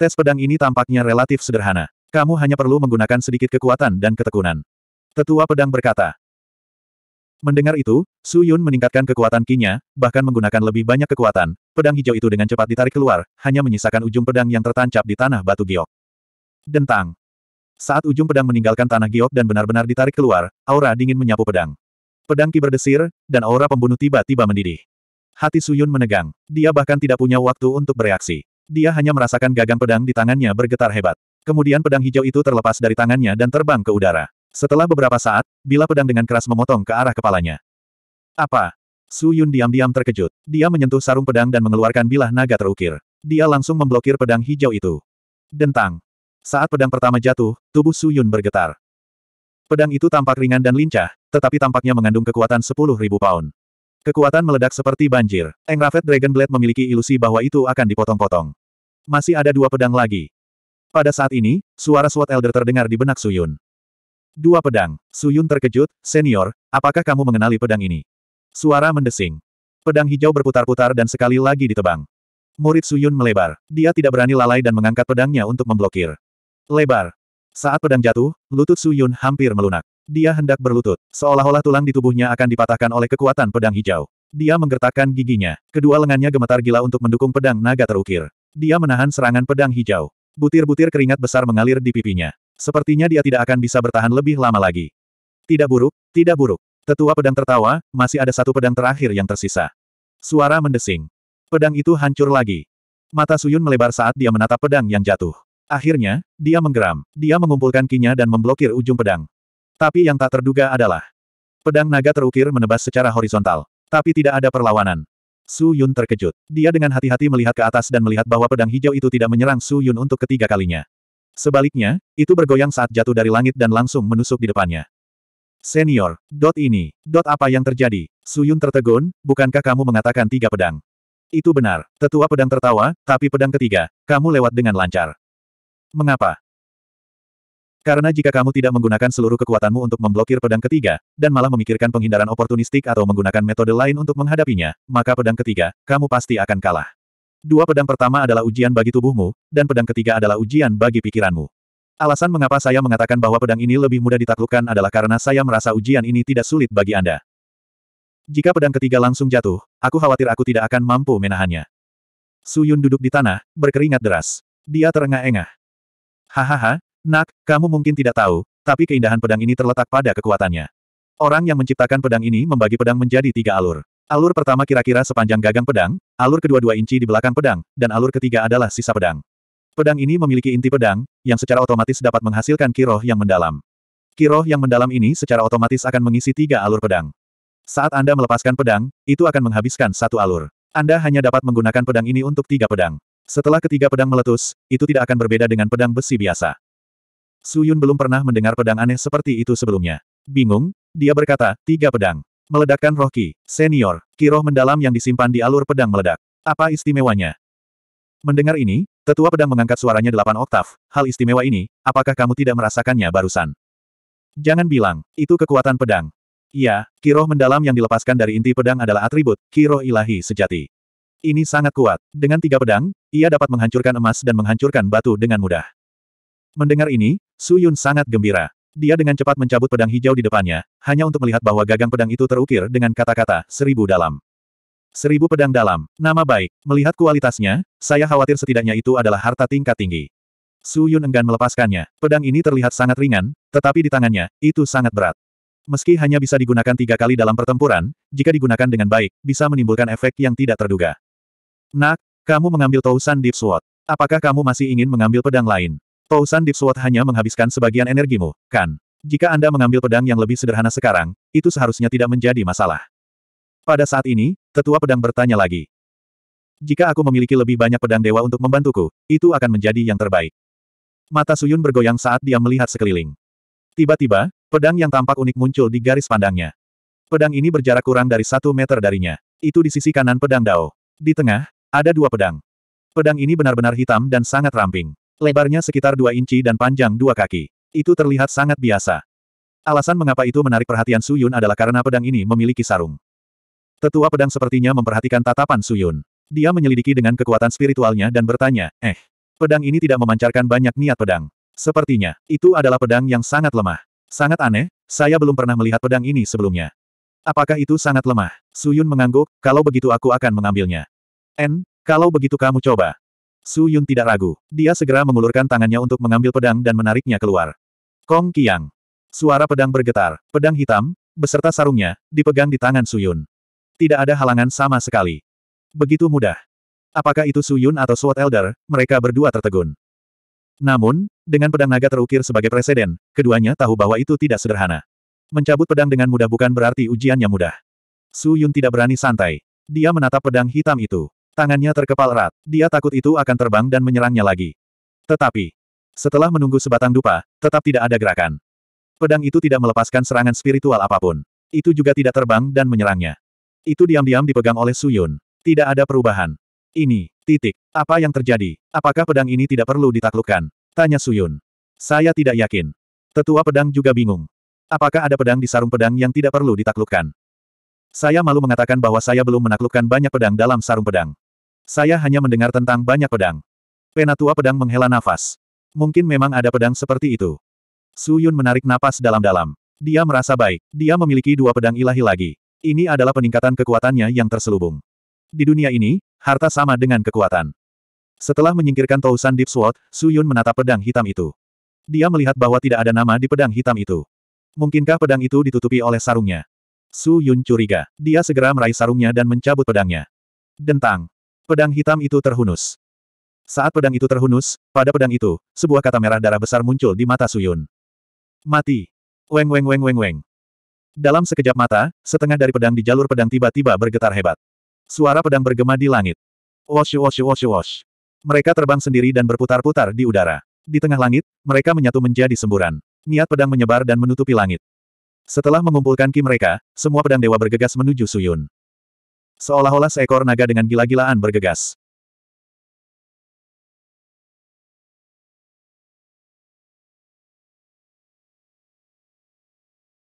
Tes pedang ini tampaknya relatif sederhana. Kamu hanya perlu menggunakan sedikit kekuatan dan ketekunan. Tetua pedang berkata. Mendengar itu, Su Yun meningkatkan kekuatan kinya, bahkan menggunakan lebih banyak kekuatan. Pedang hijau itu dengan cepat ditarik keluar, hanya menyisakan ujung pedang yang tertancap di tanah batu giok. Dentang. Saat ujung pedang meninggalkan tanah giok dan benar-benar ditarik keluar, aura dingin menyapu pedang. Pedang ki berdesir, dan aura pembunuh tiba-tiba mendidih. Hati Suyun menegang. Dia bahkan tidak punya waktu untuk bereaksi. Dia hanya merasakan gagang pedang di tangannya bergetar hebat. Kemudian pedang hijau itu terlepas dari tangannya dan terbang ke udara. Setelah beberapa saat, bila pedang dengan keras memotong ke arah kepalanya. Apa? Su Yun diam-diam terkejut. Dia menyentuh sarung pedang dan mengeluarkan bilah naga terukir. Dia langsung memblokir pedang hijau itu. Dentang. Saat pedang pertama jatuh, tubuh Su Yun bergetar. Pedang itu tampak ringan dan lincah, tetapi tampaknya mengandung kekuatan sepuluh ribu pound. Kekuatan meledak seperti banjir. Engravet Dragon Blade memiliki ilusi bahwa itu akan dipotong-potong. Masih ada dua pedang lagi. Pada saat ini, suara SWAT Elder terdengar di benak Suyun. Dua pedang. Suyun terkejut, senior, apakah kamu mengenali pedang ini? Suara mendesing. Pedang hijau berputar-putar dan sekali lagi ditebang. Murid Suyun melebar. Dia tidak berani lalai dan mengangkat pedangnya untuk memblokir. Lebar. Saat pedang jatuh, lutut Su Yun hampir melunak. Dia hendak berlutut, seolah-olah tulang di tubuhnya akan dipatahkan oleh kekuatan pedang hijau. Dia menggertakkan giginya, kedua lengannya gemetar gila untuk mendukung pedang naga terukir. Dia menahan serangan pedang hijau. Butir-butir keringat besar mengalir di pipinya. Sepertinya dia tidak akan bisa bertahan lebih lama lagi. Tidak buruk, tidak buruk. Tetua pedang tertawa, masih ada satu pedang terakhir yang tersisa. Suara mendesing. Pedang itu hancur lagi. Mata Suyun melebar saat dia menatap pedang yang jatuh. Akhirnya, dia menggeram. Dia mengumpulkan kinya dan memblokir ujung pedang. Tapi yang tak terduga adalah pedang naga terukir menebas secara horizontal. Tapi tidak ada perlawanan. Su Yun terkejut. Dia dengan hati-hati melihat ke atas dan melihat bahwa pedang hijau itu tidak menyerang Su Yun untuk ketiga kalinya. Sebaliknya, itu bergoyang saat jatuh dari langit dan langsung menusuk di depannya. Senior, dot ini, dot apa yang terjadi? Su Yun tertegun, bukankah kamu mengatakan tiga pedang? Itu benar. Tetua pedang tertawa, tapi pedang ketiga, kamu lewat dengan lancar. Mengapa? Karena jika kamu tidak menggunakan seluruh kekuatanmu untuk memblokir pedang ketiga, dan malah memikirkan penghindaran oportunistik atau menggunakan metode lain untuk menghadapinya, maka pedang ketiga, kamu pasti akan kalah. Dua pedang pertama adalah ujian bagi tubuhmu, dan pedang ketiga adalah ujian bagi pikiranmu. Alasan mengapa saya mengatakan bahwa pedang ini lebih mudah ditaklukkan adalah karena saya merasa ujian ini tidak sulit bagi Anda. Jika pedang ketiga langsung jatuh, aku khawatir aku tidak akan mampu menahannya. Suyun duduk di tanah, berkeringat deras. Dia terengah-engah. Hahaha, nak, kamu mungkin tidak tahu, tapi keindahan pedang ini terletak pada kekuatannya. Orang yang menciptakan pedang ini membagi pedang menjadi tiga alur. Alur pertama kira-kira sepanjang gagang pedang, alur kedua dua inci di belakang pedang, dan alur ketiga adalah sisa pedang. Pedang ini memiliki inti pedang, yang secara otomatis dapat menghasilkan kiroh yang mendalam. Kiroh yang mendalam ini secara otomatis akan mengisi tiga alur pedang. Saat Anda melepaskan pedang, itu akan menghabiskan satu alur. Anda hanya dapat menggunakan pedang ini untuk tiga pedang. Setelah ketiga pedang meletus, itu tidak akan berbeda dengan pedang besi biasa. Su Yun belum pernah mendengar pedang aneh seperti itu sebelumnya. Bingung, dia berkata, tiga pedang. Meledakkan roh Ki, senior, kiroh mendalam yang disimpan di alur pedang meledak. Apa istimewanya? Mendengar ini, tetua pedang mengangkat suaranya delapan oktav. Hal istimewa ini, apakah kamu tidak merasakannya barusan? Jangan bilang, itu kekuatan pedang. Iya, kiroh mendalam yang dilepaskan dari inti pedang adalah atribut, kiroh ilahi sejati. Ini sangat kuat. Dengan tiga pedang, ia dapat menghancurkan emas dan menghancurkan batu dengan mudah. Mendengar ini, Su Yun sangat gembira. Dia dengan cepat mencabut pedang hijau di depannya, hanya untuk melihat bahwa gagang pedang itu terukir dengan kata-kata, seribu dalam. Seribu pedang dalam, nama baik. Melihat kualitasnya, saya khawatir setidaknya itu adalah harta tingkat tinggi. Su Yun enggan melepaskannya. Pedang ini terlihat sangat ringan, tetapi di tangannya, itu sangat berat. Meski hanya bisa digunakan tiga kali dalam pertempuran, jika digunakan dengan baik, bisa menimbulkan efek yang tidak terduga. Nak, kamu mengambil Tousan Deep Sword. Apakah kamu masih ingin mengambil pedang lain? Tousan Deep Sword hanya menghabiskan sebagian energimu, kan? Jika Anda mengambil pedang yang lebih sederhana sekarang, itu seharusnya tidak menjadi masalah. Pada saat ini, tetua pedang bertanya lagi. Jika aku memiliki lebih banyak pedang dewa untuk membantuku, itu akan menjadi yang terbaik. Mata Suyun bergoyang saat dia melihat sekeliling. Tiba-tiba, pedang yang tampak unik muncul di garis pandangnya. Pedang ini berjarak kurang dari satu meter darinya. Itu di sisi kanan pedang Dao. Di tengah, ada dua pedang. Pedang ini benar-benar hitam dan sangat ramping. Lebarnya sekitar dua inci dan panjang dua kaki. Itu terlihat sangat biasa. Alasan mengapa itu menarik perhatian Suyun adalah karena pedang ini memiliki sarung. Tetua pedang sepertinya memperhatikan tatapan Suyun. Dia menyelidiki dengan kekuatan spiritualnya dan bertanya, eh, pedang ini tidak memancarkan banyak niat pedang. Sepertinya, itu adalah pedang yang sangat lemah. Sangat aneh, saya belum pernah melihat pedang ini sebelumnya. Apakah itu sangat lemah? Suyun mengangguk, kalau begitu aku akan mengambilnya. N, kalau begitu kamu coba. Su Yun tidak ragu. Dia segera mengulurkan tangannya untuk mengambil pedang dan menariknya keluar. Kong Kiang. Suara pedang bergetar. Pedang hitam, beserta sarungnya, dipegang di tangan Su Yun. Tidak ada halangan sama sekali. Begitu mudah. Apakah itu Su Yun atau Sword Elder, mereka berdua tertegun. Namun, dengan pedang naga terukir sebagai presiden, keduanya tahu bahwa itu tidak sederhana. Mencabut pedang dengan mudah bukan berarti ujiannya mudah. Su Yun tidak berani santai. Dia menatap pedang hitam itu. Tangannya terkepal erat. Dia takut itu akan terbang dan menyerangnya lagi. Tetapi, setelah menunggu sebatang dupa, tetap tidak ada gerakan. Pedang itu tidak melepaskan serangan spiritual apapun. Itu juga tidak terbang dan menyerangnya. Itu diam-diam dipegang oleh Suyun. Tidak ada perubahan. Ini, titik. Apa yang terjadi? Apakah pedang ini tidak perlu ditaklukkan? Tanya Suyun. Saya tidak yakin. Tetua pedang juga bingung. Apakah ada pedang di sarung pedang yang tidak perlu ditaklukkan? Saya malu mengatakan bahwa saya belum menaklukkan banyak pedang dalam sarung pedang. Saya hanya mendengar tentang banyak pedang. Penatua pedang menghela nafas. Mungkin memang ada pedang seperti itu. Su Yun menarik napas dalam-dalam. Dia merasa baik. Dia memiliki dua pedang ilahi lagi. Ini adalah peningkatan kekuatannya yang terselubung. Di dunia ini, harta sama dengan kekuatan. Setelah menyingkirkan Tousan Deep Sword, Su Yun menatap pedang hitam itu. Dia melihat bahwa tidak ada nama di pedang hitam itu. Mungkinkah pedang itu ditutupi oleh sarungnya? Su Yun curiga. Dia segera meraih sarungnya dan mencabut pedangnya. Dentang. Pedang hitam itu terhunus. Saat pedang itu terhunus, pada pedang itu, sebuah kata merah darah besar muncul di mata Suyun. Mati. Weng weng weng weng weng. Dalam sekejap mata, setengah dari pedang di jalur pedang tiba-tiba bergetar hebat. Suara pedang bergema di langit. Wash wash wash wash. Mereka terbang sendiri dan berputar-putar di udara. Di tengah langit, mereka menyatu menjadi semburan. Niat pedang menyebar dan menutupi langit. Setelah mengumpulkan ki mereka, semua pedang dewa bergegas menuju Suyun. Seolah-olah seekor naga dengan gila-gilaan bergegas.